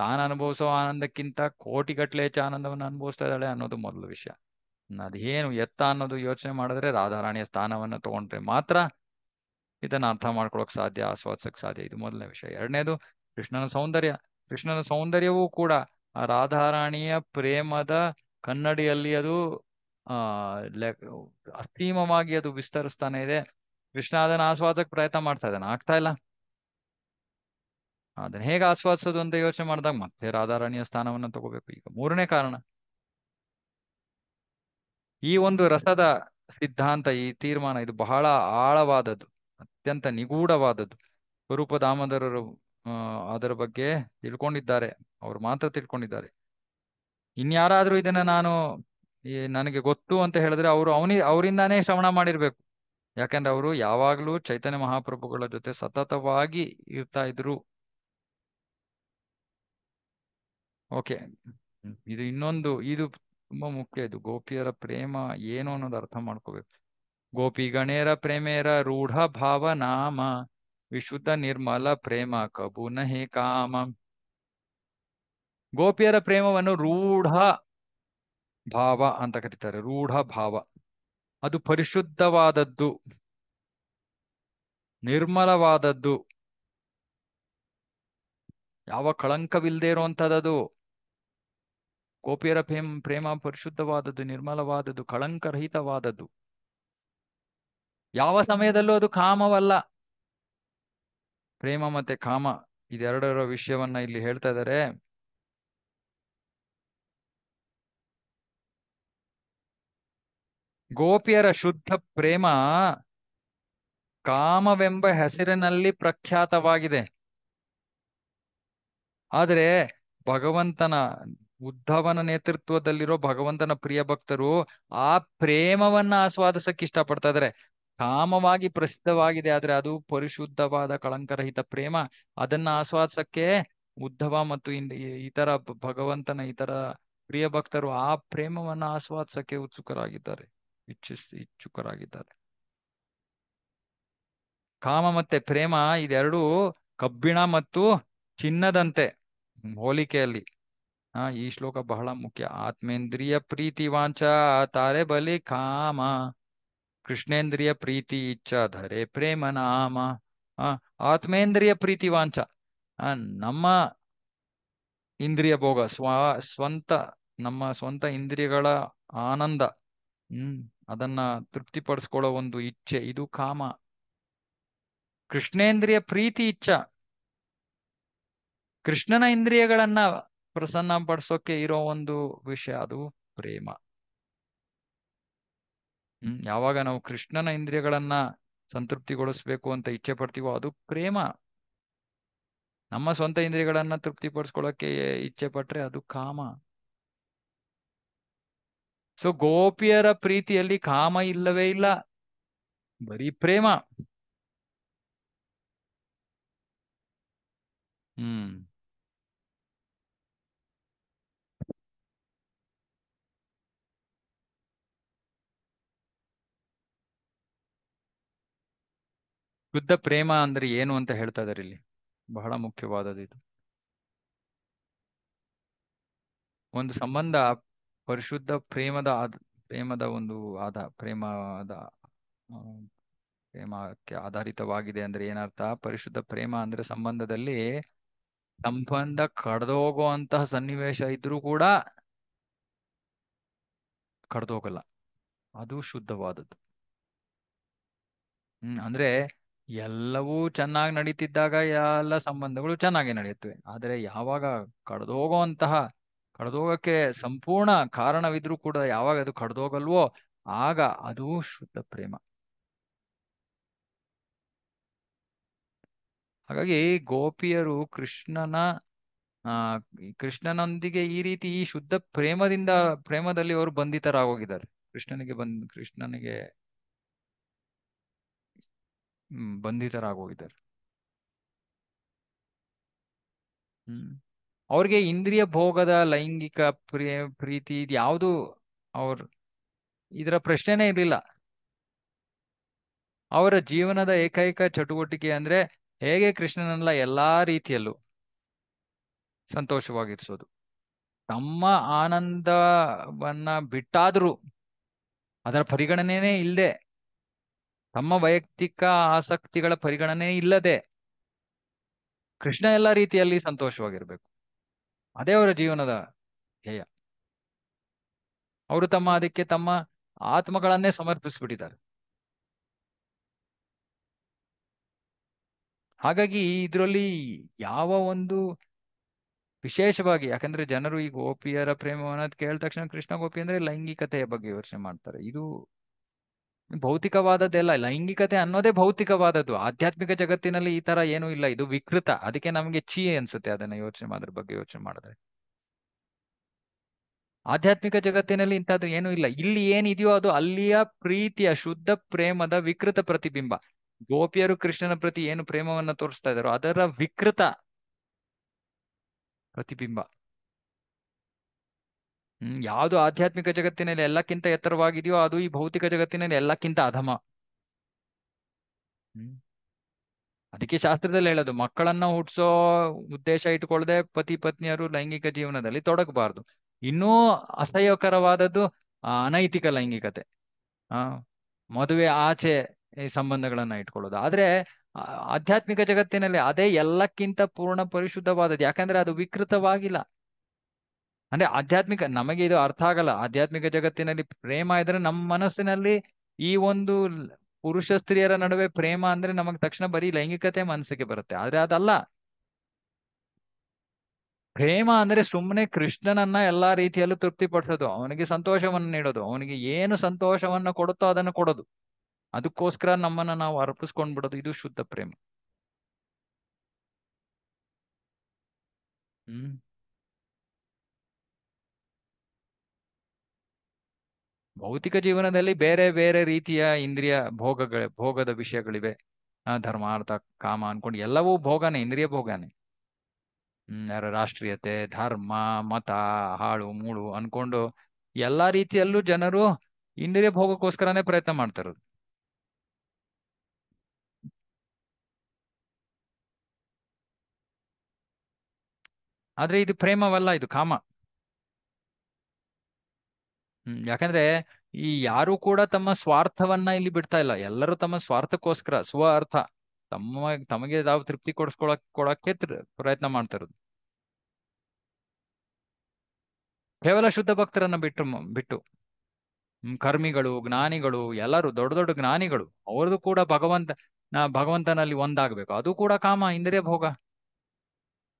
Speaker 1: ತಾನು ಅನುಭವಿಸೋ ಆನಂದಕ್ಕಿಂತ ಕೋಟಿಗಟ್ಲೆ ಹೆಚ್ಚು ಆನಂದವನ್ನು ಅನುಭವಿಸ್ತಾ ಇದ್ದಾಳೆ ಅನ್ನೋದು ಮೊದಲ ವಿಷಯ ಅದೇನು ಎತ್ತ ಅನ್ನೋದು ಯೋಚನೆ ಮಾಡಿದ್ರೆ ರಾಧಾರಾಣಿಯ ಸ್ಥಾನವನ್ನು ತಗೊಂಡ್ರೆ ಮಾತ್ರ ಇದನ್ನ ಅರ್ಥ ಮಾಡ್ಕೊಳಕ್ ಸಾಧ್ಯ ಆಸ್ವಾದಿಸಕ್ ಸಾಧ್ಯ ಇದು ಮೊದಲನೇ ವಿಷಯ ಎರಡನೇದು ಕೃಷ್ಣನ ಸೌಂದರ್ಯ ಕೃಷ್ಣನ ಸೌಂದರ್ಯವೂ ಕೂಡ ಆ ರಾಧಾರಾಣಿಯ ಪ್ರೇಮದ ಕನ್ನಡಿಯಲ್ಲಿ ಅದು ಆ ಅಸ್ತೀಮವಾಗಿ ಅದು ವಿಸ್ತರಿಸ್ತಾನೆ ಇದೆ ಕೃಷ್ಣ ಅದನ್ನ ಆಸ್ವಾದಕ್ಕೆ ಪ್ರಯತ್ನ ಮಾಡ್ತಾ ಇದ್ದಾನೆ ಆಗ್ತಾ ಇಲ್ಲ ಅದನ್ನ ಹೇಗೆ ಆಸ್ವಾದಿಸೋದು ಅಂತ ಯೋಚನೆ ಮಾಡಿದಾಗ ಮತ್ತೆ ರಾಧಾರಾಣಿಯ ಸ್ಥಾನವನ್ನು ತಗೋಬೇಕು ಈಗ ಮೂರನೇ ಕಾರಣ ಈ ಒಂದು ರಸದ ಸಿದ್ಧಾಂತ ಈ ತೀರ್ಮಾನ ಇದು ಬಹಳ ಆಳವಾದದ್ದು ಅತ್ಯಂತ ನಿಗೂಢವಾದದ್ದು ಸ್ವರೂಪ ದಾಮೋದರರು ಅದರ ಬಗ್ಗೆ ತಿಳ್ಕೊಂಡಿದ್ದಾರೆ ಅವರು ಮಾತ್ರ ತಿಳ್ಕೊಂಡಿದ್ದಾರೆ ಇನ್ಯಾರಾದ್ರೂ ಇದನ್ನ ನಾನು ನನಗೆ ಗೊತ್ತು ಅಂತ ಹೇಳಿದ್ರೆ ಅವರು ಅವನಿ ಅವರಿಂದಾನೇ ಶ್ರವಣ ಮಾಡಿರ್ಬೇಕು ಯಾಕಂದ್ರೆ ಅವರು ಯಾವಾಗ್ಲೂ ಚೈತನ್ಯ ಮಹಾಪ್ರಭುಗಳ ಜೊತೆ ಸತತವಾಗಿ ಇರ್ತಾ ಇದ್ರು ಓಕೆ ಇದು ಇನ್ನೊಂದು ಇದು ತುಂಬಾ ಮುಖ್ಯ ಇದು ಗೋಪಿಯರ ಪ್ರೇಮ ಏನು ಅನ್ನೋದು ಅರ್ಥ ಮಾಡ್ಕೋಬೇಕು ಗೋಪಿ ಗಣೇರ ಪ್ರೇಮೇರ ರೂಢ ಭಾವ ನಾಮ ವಿಶುದ್ಧ ನಿರ್ಮಲ ಪ್ರೇಮ ಕಬು ನಹಿ ಕಾಮ ಗೋಪಿಯರ ಪ್ರೇಮವನ್ನು ರೂಢ ಭಾವ ಅಂತ ಕರೀತಾರೆ ರೂಢ ಭಾವ ಅದು ಪರಿಶುದ್ಧವಾದದ್ದು ನಿರ್ಮಲವಾದದ್ದು ಯಾವ ಕಳಂಕವಿಲ್ಲದೆ ಇರುವಂತಹದ್ದು ಗೋಪಿಯರ ಪ್ರೇಮ ಪ್ರೇಮ ಪರಿಶುದ್ಧವಾದದ್ದು ನಿರ್ಮಲವಾದದ್ದು ಕಳಂಕರಹಿತವಾದದ್ದು ಯಾವ ಸಮಯದಲ್ಲೂ ಅದು ಕಾಮವಲ್ಲ ಪ್ರೇಮ ಮತ್ತೆ ಕಾಮ ಇದೆರಡರ ವಿಷಯವನ್ನ ಇಲ್ಲಿ ಹೇಳ್ತಾ ಇದ್ದಾರೆ ಗೋಪಿಯರ ಶುದ್ಧ ಪ್ರೇಮ ಕಾಮವೆಂಬ ಹೆಸರಿನಲ್ಲಿ ಪ್ರಖ್ಯಾತವಾಗಿದೆ ಆದರೆ ಭಗವಂತನ ಉದ್ಧವನ ನೇತೃತ್ವದಲ್ಲಿರೋ ಭಗವಂತನ ಪ್ರಿಯ ಭಕ್ತರು ಆ ಪ್ರೇಮವನ್ನ ಆಸ್ವಾದಿಸಕ್ಕೆ ಇಷ್ಟಪಡ್ತಾ ಕಾಮವಾಗಿ ಪ್ರಸಿದ್ಧವಾಗಿದೆ ಆದ್ರೆ ಅದು ಪರಿಶುದ್ಧವಾದ ಕಳಂಕರಹಿತ ಪ್ರೇಮ ಅದನ್ನ ಆಸ್ವಾದಿಸಕ್ಕೆ ಉದ್ಧವ ಮತ್ತು ಇತರ ಭಗವಂತನ ಇತರ ಪ್ರಿಯ ಭಕ್ತರು ಆ ಪ್ರೇಮವನ್ನ ಆಸ್ವಾದಿಸಕ್ಕೆ ಉತ್ಸುಕರಾಗಿದ್ದಾರೆ ಇಚ್ಛಿಸಿ ಇಚ್ಛುಕರಾಗಿದ್ದಾರೆ ಕಾಮ ಮತ್ತೆ ಪ್ರೇಮ ಇದೆರಡು ಕಬ್ಬಿಣ ಮತ್ತು ಚಿನ್ನದಂತೆ ಹೋಲಿಕೆಯಲ್ಲಿ ಆ ಈ ಶ್ಲೋಕ ಬಹಳ ಮುಖ್ಯ ಆತ್ಮೇಂದ್ರಿಯ ಪ್ರೀತಿ ವಾಂಚ ತಾರೆ ಬಲಿ ಕಾಮ ಕೃಷ್ಣೇಂದ್ರಿಯ ಪ್ರೀತಿ ಇಚ್ಛ ಧರೆ ಪ್ರೇಮ ನಾಮ ಆತ್ಮೇಂದ್ರಿಯ ಪ್ರೀತಿ ವಾಂಚ ನಮ್ಮ ಇಂದ್ರಿಯ ಭೋಗ ಸ್ವ ಸ್ವಂತ ನಮ್ಮ ಸ್ವಂತ ಇಂದ್ರಿಯಗಳ ಆನಂದ ಹ್ಮ್ ಅದನ್ನ ತೃಪ್ತಿಪಡಿಸ್ಕೊಳ್ಳೋ ಒಂದು ಇಚ್ಛೆ ಇದು ಕಾಮ ಕೃಷ್ಣೇಂದ್ರಿಯ ಪ್ರೀತಿ ಇಚ್ಛ ಕೃಷ್ಣನ ಇಂದ್ರಿಯಗಳನ್ನ ಪ್ರಸನ್ನ ಪಡಿಸೋಕೆ ಇರೋ ಒಂದು ವಿಷಯ ಅದು ಪ್ರೇಮ ಹ್ಮ್ ಯಾವಾಗ ನಾವು ಕೃಷ್ಣನ ಇಂದ್ರಿಯಗಳನ್ನ ಸಂತೃಪ್ತಿಗೊಳಿಸ್ಬೇಕು ಅಂತ ಇಚ್ಛೆ ಪಡ್ತೀವೋ ಅದು ಪ್ರೇಮ ನಮ್ಮ ಸ್ವಂತ ಇಂದ್ರಿಯಗಳನ್ನ ತೃಪ್ತಿಪಡಿಸ್ಕೊಳ್ಳೋಕೆ ಇಚ್ಛೆ ಪಟ್ರೆ ಅದು ಕಾಮ ಸೊ ಗೋಪಿಯರ ಪ್ರೀತಿಯಲ್ಲಿ ಕಾಮ ಇಲ್ಲವೇ ಇಲ್ಲ ಬರೀ ಪ್ರೇಮ ಹ್ಮ್ ಶುದ್ಧ ಪ್ರೇಮ ಅಂದ್ರೆ ಏನು ಅಂತ ಹೇಳ್ತಾ ಇದಾರೆ ಇಲ್ಲಿ ಬಹಳ ಮುಖ್ಯವಾದದ್ದು ಇದು ಒಂದು ಸಂಬಂಧ ಪರಿಶುದ್ಧ ಪ್ರೇಮದ ಆದ ಪ್ರೇಮದ ಒಂದು ಆದ ಪ್ರೇಮದ ಪ್ರೇಮಕ್ಕೆ ಆಧಾರಿತವಾಗಿದೆ ಅಂದ್ರೆ ಏನರ್ಥ ಪರಿಶುದ್ಧ ಪ್ರೇಮ ಅಂದ್ರೆ ಸಂಬಂಧದಲ್ಲಿ ಸಂಬಂಧ ಕಡ್ದೋಗುವಂತಹ ಸನ್ನಿವೇಶ ಇದ್ರೂ ಕೂಡ ಕಡ್ದೋಗಲ್ಲ ಅದು ಶುದ್ಧವಾದದ್ದು ಹ್ಮ್ ಅಂದ್ರೆ ಎಲ್ಲವೂ ಚೆನ್ನಾಗಿ ನಡೀತಿದ್ದಾಗ ಎಲ್ಲ ಸಂಬಂಧಗಳು ಚೆನ್ನಾಗಿ ನಡೆಯುತ್ತವೆ ಆದರೆ ಯಾವಾಗ ಅಂತಹ ಕಡ್ದೋಗಕ್ಕೆ ಸಂಪೂರ್ಣ ಕಾರಣವಿದ್ರೂ ಕೂಡ ಯಾವಾಗ ಅದು ಕಡ್ದೋಗಲ್ವೋ ಆಗ ಅದು ಶುದ್ಧ ಪ್ರೇಮ ಹಾಗಾಗಿ ಗೋಪಿಯರು ಕೃಷ್ಣನ ಆ ಕೃಷ್ಣನೊಂದಿಗೆ ಈ ರೀತಿ ಈ ಶುದ್ಧ ಪ್ರೇಮದಿಂದ ಪ್ರೇಮದಲ್ಲಿ ಅವರು ಬಂಧಿತರಾಗೋಗಿದ್ದಾರೆ ಕೃಷ್ಣನಿಗೆ ಬಂದ್ ಕೃಷ್ಣನಿಗೆ ಬಂಧಿತರಾಗೋಗಿದ್ದಾರೆ ಹ್ಮ್ ಅವ್ರಿಗೆ ಇಂದ್ರಿಯ ಭೋಗದ ಲೈಂಗಿಕ ಪ್ರಿಯ ಪ್ರೀತಿ ಇದು ಯಾವುದು ಅವ್ರ ಇದರ ಪ್ರಶ್ನೆನೇ ಇರಲಿಲ್ಲ ಅವರ ಜೀವನದ ಏಕೈಕ ಚಟುವಟಿಕೆ ಅಂದ್ರೆ ಹೇಗೆ ಕೃಷ್ಣನಲ್ಲ ಎಲ್ಲಾ ರೀತಿಯಲ್ಲೂ ಸಂತೋಷವಾಗಿರಿಸೋದು ತಮ್ಮ ಆನಂದವನ್ನ ಬಿಟ್ಟಾದ್ರೂ ಅದರ ಪರಿಗಣನೆನೇ ಇಲ್ಲದೆ ತಮ್ಮ ವೈಯಕ್ತಿಕ ಆಸಕ್ತಿಗಳ ಪರಿಗಣನೆ ಇಲ್ಲದೆ ಕೃಷ್ಣ ಎಲ್ಲ ರೀತಿಯಲ್ಲಿ ಸಂತೋಷವಾಗಿರ್ಬೇಕು ಅದೇ ಅವರ ಜೀವನದ ಧ್ಯೇಯ ಅವರು ತಮ್ಮ ಅದಕ್ಕೆ ತಮ್ಮ ಆತ್ಮಗಳನ್ನೇ ಸಮರ್ಪಿಸ್ಬಿಟ್ಟಿದ್ದಾರೆ ಹಾಗಾಗಿ ಇದರಲ್ಲಿ ಯಾವ ಒಂದು ವಿಶೇಷವಾಗಿ ಯಾಕಂದ್ರೆ ಜನರು ಈ ಗೋಪಿಯರ ಪ್ರೇಮವನ್ನು ಕೇಳಿದ ತಕ್ಷಣ ಕೃಷ್ಣ ಗೋಪಿ ಅಂದ್ರೆ ಲೈಂಗಿಕತೆಯ ಬಗ್ಗೆ ಯೋಚನೆ ಮಾಡ್ತಾರೆ ಇದು ಭೌತಿಕವಾದದ್ದೆಲ್ಲ ಲೈಂಗಿಕತೆ ಅನ್ನೋದೇ ಭೌತಿಕವಾದದ್ದು ಆಧ್ಯಾತ್ಮಿಕ ಜಗತ್ತಿನಲ್ಲಿ ಈ ತರ ಏನೂ ಇಲ್ಲ ಇದು ವಿಕೃತ ಅದಕ್ಕೆ ನಮ್ಗೆ ಚೀ ಅನ್ಸುತ್ತೆ ಅದನ್ನ ಯೋಚನೆ ಅದ್ರ ಬಗ್ಗೆ ಯೋಚನೆ ಮಾಡಿದ್ರೆ ಆಧ್ಯಾತ್ಮಿಕ ಜಗತ್ತಿನಲ್ಲಿ ಇಂಥದ್ದು ಏನೂ ಇಲ್ಲ ಇಲ್ಲಿ ಏನಿದೆಯೋ ಅದು ಅಲ್ಲಿಯ ಪ್ರೀತಿಯ ಶುದ್ಧ ಪ್ರೇಮದ ವಿಕೃತ ಪ್ರತಿಬಿಂಬ ಗೋಪಿಯರು ಕೃಷ್ಣನ ಪ್ರತಿ ಏನು ಪ್ರೇಮವನ್ನ ತೋರಿಸ್ತಾ ಇದ್ರು ಅದರ ವಿಕೃತ ಪ್ರತಿಬಿಂಬ ಹ್ಮ್ ಯಾವುದು ಆಧ್ಯಾತ್ಮಿಕ ಜಗತ್ತಿನಲ್ಲಿ ಎಲ್ಲಕ್ಕಿಂತ ಎತ್ತರವಾಗಿದೆಯೋ ಅದು ಈ ಭೌತಿಕ ಜಗತ್ತಿನಲ್ಲಿ ಎಲ್ಲಕ್ಕಿಂತ ಅಧಮ ಹ್ಮ್ ಅದಕ್ಕೆ ಶಾಸ್ತ್ರದಲ್ಲಿ ಹೇಳೋದು ಮಕ್ಕಳನ್ನ ಹುಟ್ಟಿಸೋ ಉದ್ದೇಶ ಇಟ್ಕೊಳ್ಳದೆ ಪತಿ ಪತ್ನಿಯರು ಲೈಂಗಿಕ ಜೀವನದಲ್ಲಿ ತೊಡಗಬಾರ್ದು ಇನ್ನೂ ಅಸಹ್ಯಕರವಾದದ್ದು ಅನೈತಿಕ ಲೈಂಗಿಕತೆ ಆ ಮದುವೆ ಆಚೆ ಈ ಸಂಬಂಧಗಳನ್ನ ಇಟ್ಕೊಳ್ಳೋದು ಆದ್ರೆ ಆಧ್ಯಾತ್ಮಿಕ ಜಗತ್ತಿನಲ್ಲಿ ಅದೇ ಎಲ್ಲಕ್ಕಿಂತ ಪೂರ್ಣ ಪರಿಶುದ್ಧವಾದದ್ದು ಯಾಕಂದ್ರೆ ಅದು ವಿಕೃತವಾಗಿಲ್ಲ ಅಂದ್ರೆ ಆಧ್ಯಾತ್ಮಿಕ ನಮಗೆ ಇದು ಅರ್ಥ ಆಗಲ್ಲ ಆಧ್ಯಾತ್ಮಿಕ ಜಗತ್ತಿನಲ್ಲಿ ಪ್ರೇಮ ಇದ್ರೆ ನಮ್ಮ ಮನಸ್ಸಿನಲ್ಲಿ ಈ ಒಂದು ಪುರುಷ ಸ್ತ್ರೀಯರ ನಡುವೆ ಪ್ರೇಮ ಅಂದ್ರೆ ನಮಗೆ ತಕ್ಷಣ ಬರೀ ಲೈಂಗಿಕತೆ ಮನಸ್ಸಿಗೆ ಬರುತ್ತೆ ಆದ್ರೆ ಅದಲ್ಲ ಪ್ರೇಮ ಅಂದ್ರೆ ಸುಮ್ಮನೆ ಕೃಷ್ಣನನ್ನ ಎಲ್ಲಾ ರೀತಿಯಲ್ಲೂ ತೃಪ್ತಿಪಡಿಸೋದು ಅವನಿಗೆ ಸಂತೋಷವನ್ನು ನೀಡೋದು ಅವನಿಗೆ ಏನು ಸಂತೋಷವನ್ನ ಕೊಡುತ್ತೋ ಅದನ್ನು ಕೊಡೋದು ಅದಕ್ಕೋಸ್ಕರ ನಮ್ಮನ್ನ ನಾವು ಅರ್ಪಿಸ್ಕೊಂಡ್ಬಿಡೋದು ಇದು ಶುದ್ಧ ಪ್ರೇಮ ಹ್ಮ್ ಭೌತಿಕ ಜೀವನದಲ್ಲಿ ಬೇರೆ ಬೇರೆ ರೀತಿಯ ಇಂದ್ರಿಯ ಭೋಗಗಳ ಭೋಗದ ವಿಷಯಗಳಿವೆ ಧರ್ಮಾರ್ಥ ಕಾಮ ಅನ್ಕೊಂಡು ಎಲ್ಲವೂ ಭೋಗನೇ ಇಂದ್ರಿಯ ಭೋಗನೇ ಹ್ಮ್ ರಾಷ್ಟ್ರೀಯತೆ ಧರ್ಮ ಮತ ಹಾಳು ಮೂಳು ಅನ್ಕೊಂಡು ಎಲ್ಲಾ ರೀತಿಯಲ್ಲೂ ಜನರು ಇಂದ್ರಿಯ ಭೋಗಕ್ಕೋಸ್ಕರನೇ ಪ್ರಯತ್ನ ಮಾಡ್ತಾರದು ಆದ್ರೆ ಇದು ಪ್ರೇಮವಲ್ಲ ಇದು ಕಾಮ ಹ್ಮ್ ಯಾಕಂದ್ರೆ ಈ ಯಾರು ಕೂಡ ತಮ್ಮ ಸ್ವಾರ್ಥವನ್ನ ಇಲ್ಲಿ ಬಿಡ್ತಾ ಇಲ್ಲ ಎಲ್ಲರೂ ತಮ್ಮ ಸ್ವಾರ್ಥಕ್ಕೋಸ್ಕರ ಸ್ವ ಅರ್ಥ ತಮ್ಮ ತಮಗೆ ತಾವು ತೃಪ್ತಿ ಕೊಡಿಸ್ಕೊಳಕ್ ಕೊಡಕ್ಕೆ ಪ್ರಯತ್ನ ಮಾಡ್ತಿರೋದು ಕೇವಲ ಶುದ್ಧ ಭಕ್ತರನ್ನ ಬಿಟ್ಟು ಬಿಟ್ಟು ಕರ್ಮಿಗಳು ಜ್ಞಾನಿಗಳು ಎಲ್ಲರೂ ದೊಡ್ಡ ದೊಡ್ಡ ಜ್ಞಾನಿಗಳು ಅವ್ರದ್ದು ಕೂಡ ಭಗವಂತ ಭಗವಂತನಲ್ಲಿ ಒಂದಾಗಬೇಕು ಅದು ಕೂಡ ಕಾಮ ಇಂದ್ರಿಯ ಭೋಗ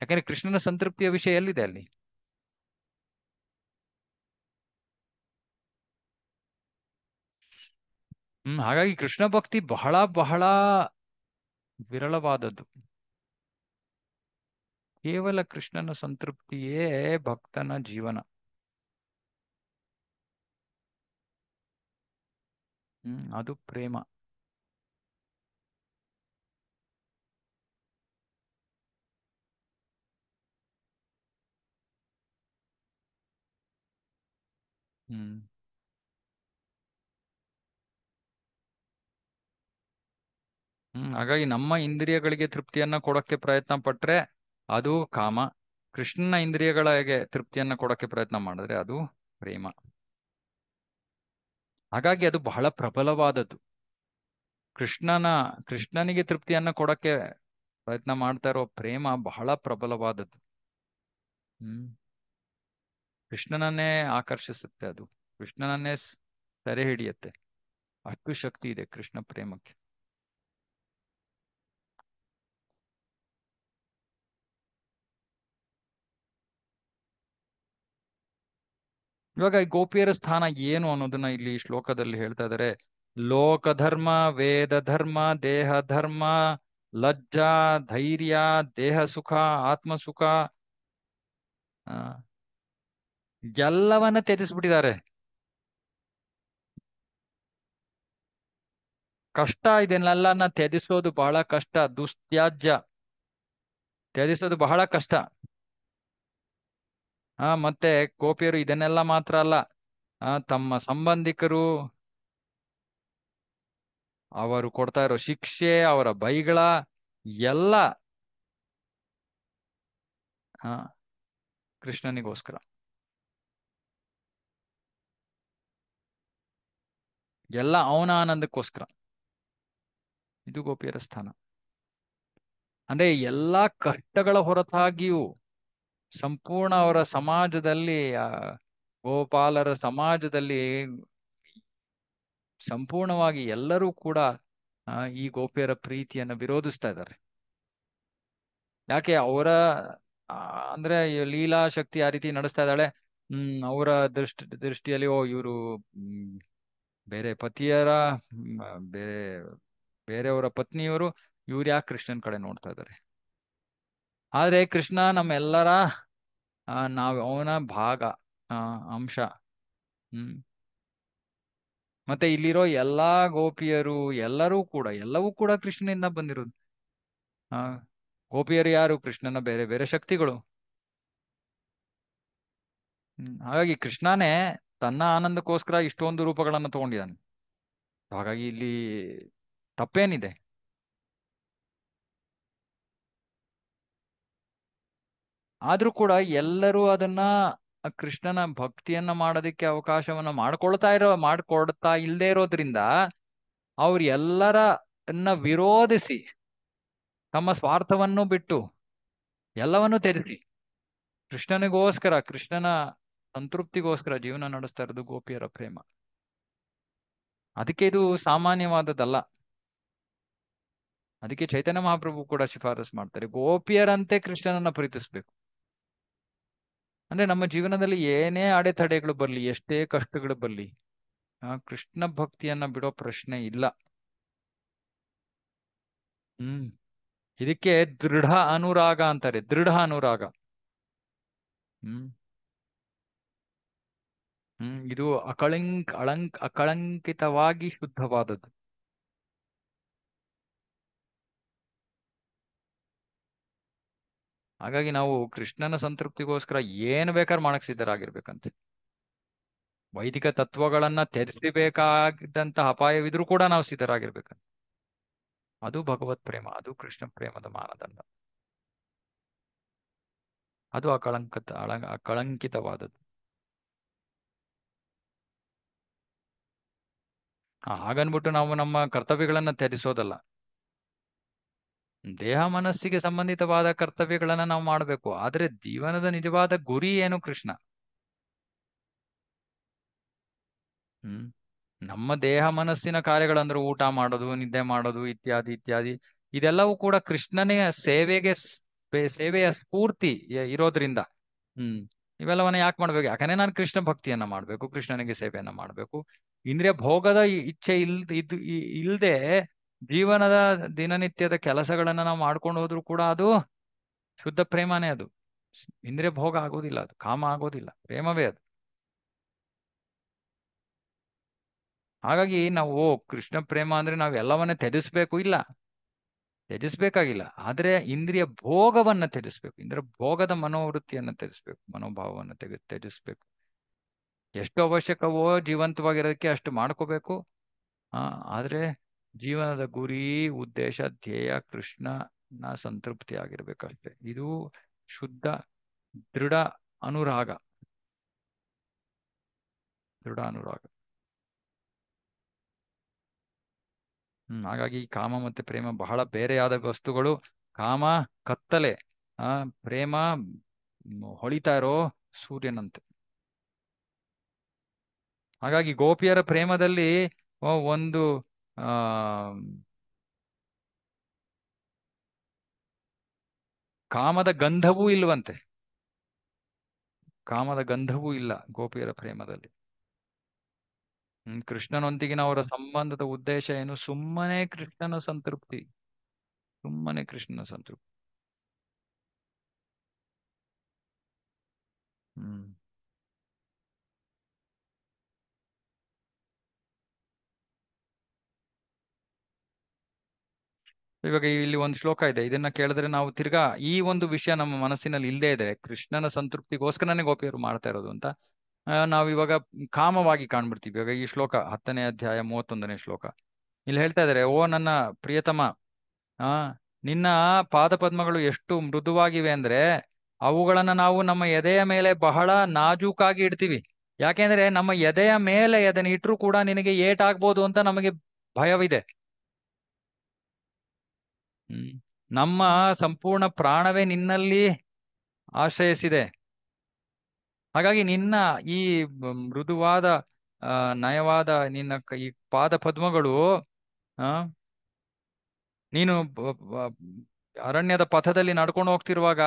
Speaker 1: ಯಾಕಂದ್ರೆ ಕೃಷ್ಣನ ಸಂತೃಪ್ತಿಯ ವಿಷಯ ಎಲ್ಲಿದೆ ಅಲ್ಲಿ ಹ್ಮ್ ಹಾಗಾಗಿ ಕೃಷ್ಣ ಭಕ್ತಿ ಬಹಳ ಬಹಳ ವಿರಳವಾದದ್ದು ಕೇವಲ ಕೃಷ್ಣನ ಸಂತೃಪ್ತಿಯೇ ಭಕ್ತನ ಜೀವನ ಹ್ಮ್ ಅದು ಪ್ರೇಮ ಹ್ಮ್ ಹಾಗಾಗಿ ನಮ್ಮ ಇಂದ್ರಿಯಗಳಿಗೆ ತೃಪ್ತಿಯನ್ನ ಕೊಡಕ್ಕೆ ಪ್ರಯತ್ನ ಪಟ್ರೆ ಅದು ಕಾಮ ಕೃಷ್ಣನ ಇಂದ್ರಿಯಗಳಿಗೆ ತೃಪ್ತಿಯನ್ನ ಕೊಡಕ್ಕೆ ಪ್ರಯತ್ನ ಮಾಡಿದ್ರೆ ಅದು ಪ್ರೇಮ ಹಾಗಾಗಿ ಅದು ಬಹಳ ಪ್ರಬಲವಾದದ್ದು ಕೃಷ್ಣನ ಕೃಷ್ಣನಿಗೆ ತೃಪ್ತಿಯನ್ನ ಕೊಡಕ್ಕೆ ಪ್ರಯತ್ನ ಮಾಡ್ತಾ ಇರೋ ಪ್ರೇಮ ಬಹಳ ಪ್ರಬಲವಾದದ್ದು ಹ್ಮ್ ಕೃಷ್ಣನನ್ನೇ ಆಕರ್ಷಿಸುತ್ತೆ ಅದು ಕೃಷ್ಣನನ್ನೇ ಸೆರೆ ಹಿಡಿಯತ್ತೆ ಅಷ್ಟು ಶಕ್ತಿ ಇದೆ ಕೃಷ್ಣ ಪ್ರೇಮಕ್ಕೆ ಇವಾಗ ಈ ಗೋಪಿಯರ ಸ್ಥಾನ ಏನು ಅನ್ನೋದನ್ನ ಇಲ್ಲಿ ಶ್ಲೋಕದಲ್ಲಿ ಹೇಳ್ತಾ ಇದ್ದಾರೆ ಲೋಕಧರ್ಮ ವೇದ ಧರ್ಮ ದೇಹ ಧರ್ಮ ಲಜ್ಜಾ ಧೈರ್ಯ ದೇಹ ಸುಖ ಆತ್ಮ ಸುಖ ಎಲ್ಲವನ್ನ ತ್ಯಜಿಸ್ಬಿಟ್ಟಿದ್ದಾರೆ ಕಷ್ಟ ಇದೆಲ್ಲ ತ್ಯಜಿಸೋದು ಬಹಳ ಕಷ್ಟ ದುಸ್ತ್ಯಾಜ್ಯ ತ್ಯಜಿಸೋದು ಬಹಳ ಕಷ್ಟ ಆ ಮತ್ತೆ ಕೋಪಿಯರು ಇದನ್ನೆಲ್ಲ ಮಾತ್ರ ಅಲ್ಲ ತಮ್ಮ ಸಂಬಂಧಿಕರು ಅವರು ಕೊಡ್ತಾ ಇರೋ ಶಿಕ್ಷೆ ಅವರ ಬೈಗಳ ಎಲ್ಲ ಹಾ ಕೃಷ್ಣನಿಗೋಸ್ಕರ ಎಲ್ಲ ಅವನ ಆನಂದಕ್ಕೋಸ್ಕರ ಇದು ಗೋಪಿಯರ ಸ್ಥಾನ ಅಂದ್ರೆ ಎಲ್ಲಾ ಕಷ್ಟಗಳ ಹೊರತಾಗಿಯೂ ಸಂಪೂರ್ಣ ಅವರ ಸಮಾಜದಲ್ಲಿ ಗೋಪಾಲರ ಸಮಾಜದಲ್ಲಿ ಸಂಪೂರ್ಣವಾಗಿ ಎಲ್ಲರೂ ಕೂಡ ಈ ಗೋಪಿಯರ ಪ್ರೀತಿಯನ್ನು ವಿರೋಧಿಸ್ತಾ ಇದ್ದಾರೆ ಯಾಕೆ ಅವರ ಅಂದ್ರೆ ಲೀಲಾ ಶಕ್ತಿ ಆ ರೀತಿ ನಡೆಸ್ತಾ ಇದ್ದಾಳೆ ಹ್ಮ್ ಅವರ ದೃಷ್ಟಿ ದೃಷ್ಟಿಯಲ್ಲಿ ಓ ಇವರು ಬೇರೆ ಪತಿಯರ ಬೇರೆ ಬೇರೆಯವರ ಪತ್ನಿಯವರು ಇವ್ರು ಯಾಕೆ ಕೃಷ್ಣನ್ ಕಡೆ ನೋಡ್ತಾ ಇದ್ದಾರೆ ಆದರೆ ಕೃಷ್ಣ ನಮ್ಮೆಲ್ಲರ ನಾವು ಅವನ ಭಾಗ ಅಂಶ ಹ್ಮ್ ಮತ್ತೆ ಇಲ್ಲಿರೋ ಎಲ್ಲಾ ಗೋಪಿಯರು ಎಲ್ಲರೂ ಕೂಡ ಎಲ್ಲವೂ ಕೂಡ ಕೃಷ್ಣನಿಂದ ಬಂದಿರೋದು ಆ ಗೋಪಿಯರು ಯಾರು ಕೃಷ್ಣನ ಬೇರೆ ಬೇರೆ ಶಕ್ತಿಗಳು ಹಾಗಾಗಿ ಕೃಷ್ಣನೇ ತನ್ನ ಆನಂದಕ್ಕೋಸ್ಕರ ಇಷ್ಟೊಂದು ರೂಪಗಳನ್ನು ತಗೊಂಡಿದ್ದಾನೆ ಹಾಗಾಗಿ ಇಲ್ಲಿ ತಪ್ಪೇನಿದೆ ಆದ್ರೂ ಕೂಡ ಎಲ್ಲರೂ ಅದನ್ನ ಕೃಷ್ಣನ ಭಕ್ತಿಯನ್ನ ಮಾಡೋದಕ್ಕೆ ಅವಕಾಶವನ್ನ ಮಾಡ್ಕೊಳ್ತಾ ಇರೋ ಮಾಡ್ಕೊಡ್ತಾ ಇಲ್ಲದೆ ಇರೋದ್ರಿಂದ ಅವ್ರ ಎಲ್ಲರನ್ನ ವಿರೋಧಿಸಿ ತಮ್ಮ ಸ್ವಾರ್ಥವನ್ನು ಬಿಟ್ಟು ಎಲ್ಲವನ್ನೂ ತೆರೆಸಿ ಕೃಷ್ಣನಿಗೋಸ್ಕರ ಕೃಷ್ಣನ ಸಂತೃಪ್ತಿಗೋಸ್ಕರ ಜೀವನ ನಡೆಸ್ತಾ ಇರೋದು ಗೋಪಿಯರ ಪ್ರೇಮ ಅದಕ್ಕೆ ಇದು ಸಾಮಾನ್ಯವಾದದ್ದಲ್ಲ ಅದಕ್ಕೆ ಚೈತನ್ಯ ಮಹಾಪ್ರಭು ಕೂಡ ಶಿಫಾರಸ್ ಮಾಡ್ತಾರೆ ಗೋಪಿಯರಂತೆ ಕೃಷ್ಣನನ್ನ ಪ್ರೀತಿಸ್ಬೇಕು ಅಂದ್ರೆ ನಮ್ಮ ಜೀವನದಲ್ಲಿ ಏನೇ ಅಡೆತಡೆಗಳು ಬರಲಿ ಎಷ್ಟೇ ಕಷ್ಟಗಳು ಬರಲಿ ಆ ಕೃಷ್ಣ ಭಕ್ತಿಯನ್ನ ಬಿಡೋ ಪ್ರಶ್ನೆ ಇಲ್ಲ ಹ್ಮ್ ಇದಕ್ಕೆ ದೃಢ ಅನುರಾಗ ಅಂತಾರೆ ದೃಢ ಅನುರಾಗ ಹ್ಮ್ ಹ್ಮ್ ಇದು ಅಕಳಂಕ್ ಅಳಂಕ್ ಅಕಳಂಕಿತವಾಗಿ ಶುದ್ಧವಾದದ್ದು ಹಾಗಾಗಿ ನಾವು ಕೃಷ್ಣನ ಸಂತೃಪ್ತಿಗೋಸ್ಕರ ಏನ್ ಬೇಕಾದ್ರೂ ಮಾಡಕ್ ಸಿದ್ಧರಾಗಿರ್ಬೇಕಂತೆ ವೈದಿಕ ತತ್ವಗಳನ್ನ ತ್ಯಜಿಸಬೇಕಾದಂತಹ ಅಪಾಯವಿದ್ರೂ ಕೂಡ ನಾವು ಸಿದ್ಧರಾಗಿರ್ಬೇಕಂತ ಅದು ಭಗವತ್ ಪ್ರೇಮ ಅದು ಕೃಷ್ಣ ಪ್ರೇಮದ ಮಾನದಂಡ ಅದು ಅಕಳಂಕ ಅಳಂ ಅಕಳಂಕಿತವಾದದ್ದು ಹಾಗನ್ಬಿಟ್ಟು ನಾವು ನಮ್ಮ ಕರ್ತವ್ಯಗಳನ್ನ ತ್ಯಜಿಸೋದಲ್ಲ ದೇಹ ಮನಸ್ಸಿಗೆ ಸಂಬಂಧಿತವಾದ ಕರ್ತವ್ಯಗಳನ್ನ ನಾವು ಮಾಡಬೇಕು ಆದ್ರೆ ಜೀವನದ ನಿಜವಾದ ಗುರಿ ಏನು ಕೃಷ್ಣ ಹ್ಮ್ ನಮ್ಮ ದೇಹ ಮನಸ್ಸಿನ ಕಾರ್ಯಗಳಂದ್ರೆ ಊಟ ಮಾಡೋದು ನಿದ್ದೆ ಮಾಡೋದು ಇತ್ಯಾದಿ ಇತ್ಯಾದಿ ಇದೆಲ್ಲವೂ ಕೂಡ ಕೃಷ್ಣನೇ ಸೇವೆಗೆ ಸೇವೆಯ ಸ್ಫೂರ್ತಿ ಇರೋದ್ರಿಂದ ಹ್ಮ್ ಇವೆಲ್ಲವನ್ನ ಯಾಕೆ ಮಾಡ್ಬೇಕು ಯಾಕಂದ್ರೆ ನಾನು ಕೃಷ್ಣ ಭಕ್ತಿಯನ್ನ ಮಾಡ್ಬೇಕು ಕೃಷ್ಣನಿಗೆ ಸೇವೆಯನ್ನ ಮಾಡ್ಬೇಕು ಇಂದ್ರಿಯ ಭೋಗದ ಇಚ್ಛೆ ಇಲ್ ಇದು ಇಲ್ದೆ ಜೀವನದ ದಿನನಿತ್ಯದ ಕೆಲಸಗಳನ್ನ ನಾವು ಮಾಡ್ಕೊಂಡು ಹೋದ್ರು ಕೂಡ ಅದು ಶುದ್ಧ ಪ್ರೇಮನೇ ಅದು ಇಂದ್ರಿಯ ಭೋಗ ಆಗೋದಿಲ್ಲ ಅದು ಕಾಮ ಆಗೋದಿಲ್ಲ ಪ್ರೇಮವೇ ಅದು ಹಾಗಾಗಿ ನಾವು ಓ ಕೃಷ್ಣ ಪ್ರೇಮ ಅಂದ್ರೆ ನಾವು ಎಲ್ಲವನ್ನ ತ್ಯಜಿಸ್ಬೇಕು ಇಲ್ಲ ತ್ಯಜಿಸ್ಬೇಕಾಗಿಲ್ಲ ಆದ್ರೆ ಇಂದ್ರಿಯ ಭೋಗವನ್ನ ತ್ಯಜಿಸ್ಬೇಕು ಇಂದ್ರ ಭೋಗದ ಮನೋವೃತ್ತಿಯನ್ನ ತ್ಯಜಿಸ್ಬೇಕು ಮನೋಭಾವವನ್ನು ತೆಗೆ ತ್ಯಜಿಸ್ಬೇಕು ಎಷ್ಟು ಅವಶ್ಯಕವೋ ಜೀವಂತವಾಗಿರೋದಕ್ಕೆ ಅಷ್ಟು ಮಾಡ್ಕೋಬೇಕು ಆ ಆದ್ರೆ ಜೀವನದ ಗುರಿ ಉದ್ದೇಶ ಧ್ಯೇಯ ಕೃಷ್ಣನ ಸಂತೃಪ್ತಿ ಆಗಿರ್ಬೇಕಷ್ಟೆ ಇದು ಶುದ್ಧ ದೃಢ ಅನುರಾಗ ದೃಢ ಅನುರಾಗ ಹ್ಮ್ ಹಾಗಾಗಿ ಕಾಮ ಮತ್ತೆ ಪ್ರೇಮ ಬಹಳ ಬೇರೆಯಾದ ವಸ್ತುಗಳು ಕಾಮ ಕತ್ತಲೆ ಆ ಪ್ರೇಮ ಹೊಳಿತಾ ಇರೋ ಸೂರ್ಯನಂತೆ ಹಾಗಾಗಿ ಗೋಪಿಯರ ಪ್ರೇಮದಲ್ಲಿ ಒಂದು ಕಾಮದ ಗಂಧವೂ ಇಲ್ವಂತೆ ಕಾಮದ ಗಂಧವೂ ಇಲ್ಲ ಗೋಪಿಯರ ಪ್ರೇಮದಲ್ಲಿ ಕೃಷ್ಣನೊಂದಿಗಿನ ಅವರ ಸಂಬಂಧದ ಉದ್ದೇಶ ಏನು ಸುಮ್ಮನೆ ಕೃಷ್ಣನ ಸಂತೃಪ್ತಿ ಸುಮ್ಮನೆ ಕೃಷ್ಣನ ಸಂತೃಪ್ತಿ ಹ್ಮ್ ಇವಾಗ ಇಲ್ಲಿ ಒಂದು ಶ್ಲೋಕ ಇದೆ ಇದನ್ನ ಕೇಳಿದ್ರೆ ನಾವು ತಿರ್ಗಾ ಈ ಒಂದು ವಿಷಯ ನಮ್ಮ ಮನಸ್ಸಿನಲ್ಲಿ ಇಲ್ಲದೆ ಇದೆ ಕೃಷ್ಣನ ಸಂತೃಪ್ತಿಗೋಸ್ಕರನೇ ಗೋಪಿಯರು ಮಾಡ್ತಾ ಇರೋದು ಅಂತ ನಾವು ಇವಾಗ ಕಾಮವಾಗಿ ಕಾಣ್ಬಿಡ್ತೀವಿ ಇವಾಗ ಈ ಶ್ಲೋಕ ಹತ್ತನೇ ಅಧ್ಯಾಯ ಮೂವತ್ತೊಂದನೇ ಶ್ಲೋಕ ಇಲ್ಲಿ ಹೇಳ್ತಾ ಇದ್ದಾರೆ ಓ ನನ್ನ ಪ್ರಿಯತಮ ಆ ನಿನ್ನ ಪಾದಪದ್ಮಗಳು ಎಷ್ಟು ಮೃದುವಾಗಿವೆ ಅಂದ್ರೆ ಅವುಗಳನ್ನ ನಾವು ನಮ್ಮ ಎದೆಯ ಮೇಲೆ ಬಹಳ ನಾಜೂಕಾಗಿ ಇಡ್ತೀವಿ ಯಾಕೆಂದ್ರೆ ನಮ್ಮ ಎದೆಯ ಮೇಲೆ ಅದನ್ನ ಇಟ್ರು ಕೂಡ ನಿನಗೆ ಏಟಾಗ್ಬೋದು ಅಂತ ನಮಗೆ ಭಯವಿದೆ ನಮ್ಮ ಸಂಪೂರ್ಣ ಪ್ರಾಣವೇ ನಿನ್ನಲ್ಲಿ ಆಶ್ರಯಿಸಿದೆ ಹಾಗಾಗಿ ನಿನ್ನ ಈ ಮೃದುವಾದ ನಯವಾದ ನಿನ್ನ ಈ ಪಾದ ಪದ್ಮಗಳು ನೀನು ಅರಣ್ಯದ ಪಥದಲ್ಲಿ ನಡ್ಕೊಂಡು ಹೋಗ್ತಿರುವಾಗ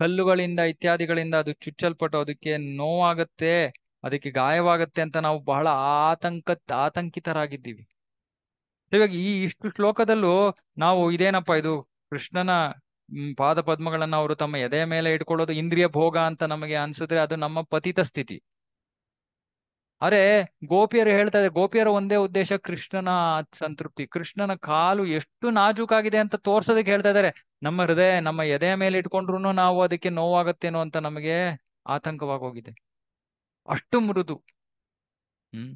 Speaker 1: ಕಲ್ಲುಗಳಿಂದ ಇತ್ಯಾದಿಗಳಿಂದ ಅದು ಚುಚ್ಚಲ್ಪಟ್ಟು ಅದಕ್ಕೆ ನೋವಾಗತ್ತೆ ಅದಕ್ಕೆ ಗಾಯವಾಗತ್ತೆ ಅಂತ ನಾವು ಬಹಳ ಆತಂಕ ಆತಂಕಿತರಾಗಿದ್ದೀವಿ ಹೀಗಾಗಿ ಈ ಇಷ್ಟು ಶ್ಲೋಕದಲ್ಲೂ ನಾವು ಇದೇನಪ್ಪ ಇದು ಕೃಷ್ಣನ ಪಾದ ಪದ್ಮಗಳನ್ನ ಅವರು ತಮ್ಮ ಎದೆಯ ಮೇಲೆ ಇಟ್ಕೊಳ್ಳೋದು ಇಂದ್ರಿಯ ಭೋಗ ಅಂತ ನಮಗೆ ಅನ್ಸಿದ್ರೆ ಅದು ನಮ್ಮ ಪತಿತ ಸ್ಥಿತಿ ಅರೆ ಗೋಪಿಯರು ಹೇಳ್ತಾ ಇದ್ದಾರೆ ಗೋಪಿಯರ ಒಂದೇ ಉದ್ದೇಶ ಕೃಷ್ಣನ ಸಂತೃಪ್ತಿ ಕೃಷ್ಣನ ಕಾಲು ಎಷ್ಟು ನಾಜೂಕಾಗಿದೆ ಅಂತ ತೋರ್ಸೋದಕ್ಕೆ ಹೇಳ್ತಾ ಇದ್ದಾರೆ ನಮ್ಮ ಹೃದಯ ನಮ್ಮ ಎದೆಯ ಮೇಲೆ ಇಟ್ಕೊಂಡ್ರು ನಾವು ಅದಕ್ಕೆ ನೋವಾಗತ್ತೇನೋ ಅಂತ ನಮಗೆ ಆತಂಕವಾಗಿ ಹೋಗಿದೆ ಅಷ್ಟು ಮೃದು ಹ್ಮ್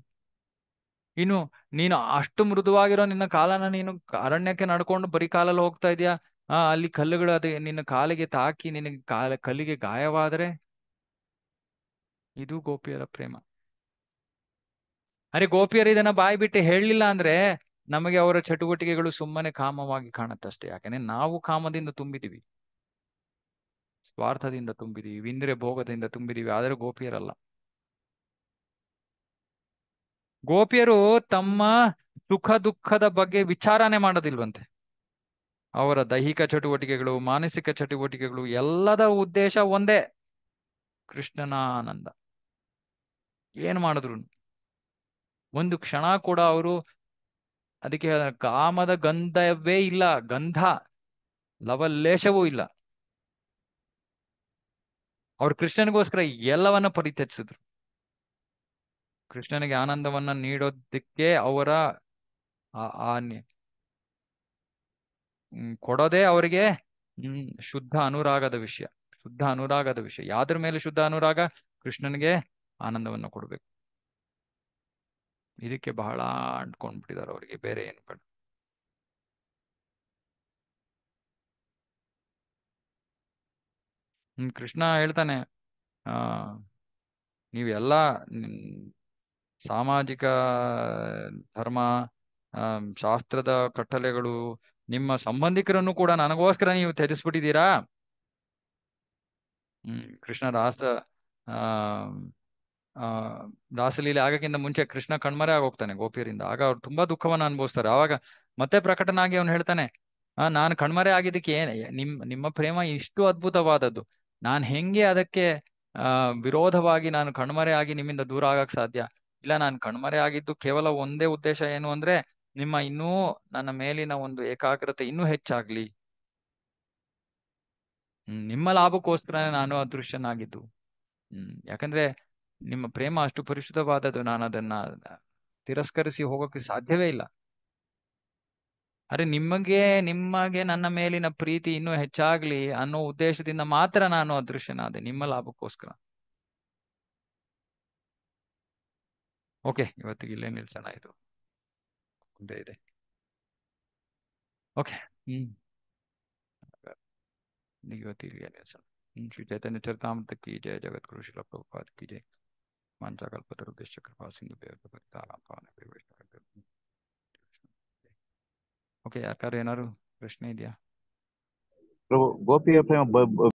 Speaker 1: ಇನ್ನು ನೀನು ಅಷ್ಟು ಮೃದುವಾಗಿರೋ ನಿನ್ನ ಕಾಲನ ನೀನು ಅರಣ್ಯಕ್ಕೆ ನಡ್ಕೊಂಡು ಬರೀ ಕಾಲಲ್ಲಿ ಹೋಗ್ತಾ ಇದೀಯಾ ಆ ಅಲ್ಲಿ ಕಲ್ಲುಗಳು ಅದೇ ನಿನ್ನ ಕಾಲಿಗೆ ತಾಕಿ ನಿನಗೆ ಕಾಲ ಕಲ್ಲಿಗೆ ಗಾಯವಾದರೆ ಇದು ಗೋಪಿಯರ ಪ್ರೇಮ ಅರೆ ಗೋಪಿಯರು ಇದನ್ನ ಬಾಯಿ ಬಿಟ್ಟು ಹೇಳಲಿಲ್ಲ ಅಂದ್ರೆ ನಮಗೆ ಅವರ ಚಟುವಟಿಕೆಗಳು ಸುಮ್ಮನೆ ಕಾಮವಾಗಿ ಕಾಣುತ್ತಷ್ಟೇ ಯಾಕಂದ್ರೆ ನಾವು ಕಾಮದಿಂದ ತುಂಬಿದೀವಿ ಸ್ವಾರ್ಥದಿಂದ ತುಂಬಿದೀವಿ ಇಂದ್ರೆ ಭೋಗದಿಂದ ತುಂಬಿದೀವಿ ಆದರೆ ಗೋಪಿಯರಲ್ಲ ಗೋಪಿಯರು ತಮ್ಮ ಸುಖ ದುಃಖದ ಬಗ್ಗೆ ವಿಚಾರನೆ ಮಾಡೋದಿಲ್ವಂತೆ ಅವರ ದೈಹಿಕ ಚಟುವಟಿಕೆಗಳು ಮಾನಸಿಕ ಚಟುವಟಿಕೆಗಳು ಎಲ್ಲದ ಉದ್ದೇಶ ಒಂದೇ ಕೃಷ್ಣನ ಆನಂದ ಏನ್ ಮಾಡಿದ್ರು ಒಂದು ಕ್ಷಣ ಕೂಡ ಅವರು ಅದಕ್ಕೆ ಕಾಮದ ಗಂಧವೇ ಇಲ್ಲ ಗಂಧ ಲವಲೇಶವೂ ಇಲ್ಲ ಅವ್ರು ಕೃಷ್ಣನಿಗೋಸ್ಕರ ಎಲ್ಲವನ್ನ ಪರಿತ್ಯಜಿಸಿದ್ರು ಕೃಷ್ಣನಿಗೆ ಆನಂದವನ್ನ ನೀಡೋದಿಕ್ಕೆ ಅವರ ಆ ಕೊಡೋದೇ ಅವರಿಗೆ ಹ್ಮ್ ಶುದ್ಧ ಅನುರಾಗದ ವಿಷಯ ಶುದ್ಧ ಅನುರಾಗದ ವಿಷಯ ಯಾದ್ರ ಮೇಲೆ ಶುದ್ಧ ಅನುರಾಗ ಕೃಷ್ಣನಿಗೆ ಆನಂದವನ್ನು ಕೊಡ್ಬೇಕು ಇದಕ್ಕೆ ಬಹಳ ಅಂಟ್ಕೊಂಡ್ಬಿಟ್ಟಿದ್ದಾರೆ ಅವರಿಗೆ ಬೇರೆ ಏನು ಹ್ಮ್ ಕೃಷ್ಣ ಹೇಳ್ತಾನೆ ಆ ನೀವೆಲ್ಲ ಸಾಮಾಜಿಕ ಧರ್ಮ ಶಾಸ್ತ್ರದ ಕಟ್ಟಲೆಗಳು ನಿಮ್ಮ ಸಂಬಂಧಿಕರನ್ನು ಕೂಡ ನನಗೋಸ್ಕರ ನೀವು ತ್ಯಜಿಸ್ಬಿಟ್ಟಿದ್ದೀರಾ ಹ್ಮ್ ಕೃಷ್ಣ ದಾಸ ಆ ರಾಸಲೀಲೆ ಆಗಕ್ಕಿಂತ ಮುಂಚೆ ಕೃಷ್ಣ ಕಣ್ಮರೆ ಆಗೋಗ್ತಾನೆ ಗೋಪಿಯರಿಂದ ಆಗ ಅವ್ರು ತುಂಬಾ ದುಃಖವನ್ನು ಅನುಭವಿಸ್ತಾರೆ ಅವಾಗ ಮತ್ತೆ ಪ್ರಕಟನ ಆಗಿ ಅವ್ನು ಹೇಳ್ತಾನೆ ಆ ನಾನು ಕಣ್ಮರೆ ಆಗಿದ್ದಕ್ಕೆ ನಿಮ್ ನಿಮ್ಮ ಪ್ರೇಮ ಇಷ್ಟು ಅದ್ಭುತವಾದದ್ದು ನಾನ್ ಹೆಂಗೆ ಅದಕ್ಕೆ ಆ ವಿರೋಧವಾಗಿ ನಾನು ಕಣ್ಮರೆ ಆಗಿ ನಿಮ್ಮಿಂದ ದೂರ ಆಗಕ್ ಸಾಧ್ಯ ಇಲ್ಲ ನಾನು ಕಣ್ಮರೆ ಆಗಿದ್ದು ಕೇವಲ ಒಂದೇ ಉದ್ದೇಶ ಏನು ಅಂದ್ರೆ ನಿಮ್ಮ ಇನ್ನೂ ನನ್ನ ಮೇಲಿನ ಒಂದು ಏಕಾಗ್ರತೆ ಇನ್ನೂ ಹೆಚ್ಚಾಗ್ಲಿ ನಿಮ್ಮ ಲಾಭಕ್ಕೋಸ್ಕರ ನಾನು ಅದೃಶ್ಯನಾಗಿದ್ದು ಹ್ಮ್ ಯಾಕಂದ್ರೆ ನಿಮ್ಮ ಪ್ರೇಮ ಅಷ್ಟು ಪರಿಶುದ್ಧವಾದದ್ದು ನಾನು ಅದನ್ನ ತಿರಸ್ಕರಿಸಿ ಹೋಗೋಕೆ ಸಾಧ್ಯವೇ ಇಲ್ಲ ಅರೆ ನಿಮಗೆ ನಿಮಗೆ ನನ್ನ ಮೇಲಿನ ಪ್ರೀತಿ ಇನ್ನೂ ಹೆಚ್ಚಾಗ್ಲಿ ಅನ್ನೋ ಉದ್ದೇಶದಿಂದ ಮಾತ್ರ ನಾನು ಅದೃಶ್ಯನಾದೆ ನಿಮ್ಮ ಲಾಭಕ್ಕೋಸ್ಕರ ಓಕೆ ಇವತ್ತಿಗೆ ಇಲ್ಲೇ ನಿಲ್ಸೋಣ ಇದು ಮುಂದೆ ಇದೆ ಓಕೆ ಹ್ಮ್ ಇವತ್ತು ಇಲ್ಲಿಗೆ ನಿಲ್ಸೋಣ श्री चैतन्य चरतामृत की जय जगत गुरु शिल प्रभुपाद की जय मानसा कल्पतरु देश कृपा सिंधु ओके ಯಾಕಾರು ಏನಾರು ಪ್ರಶ್ನೆ ಇದೆಯಾ ಪ್ರಭು ಗೋಪಿ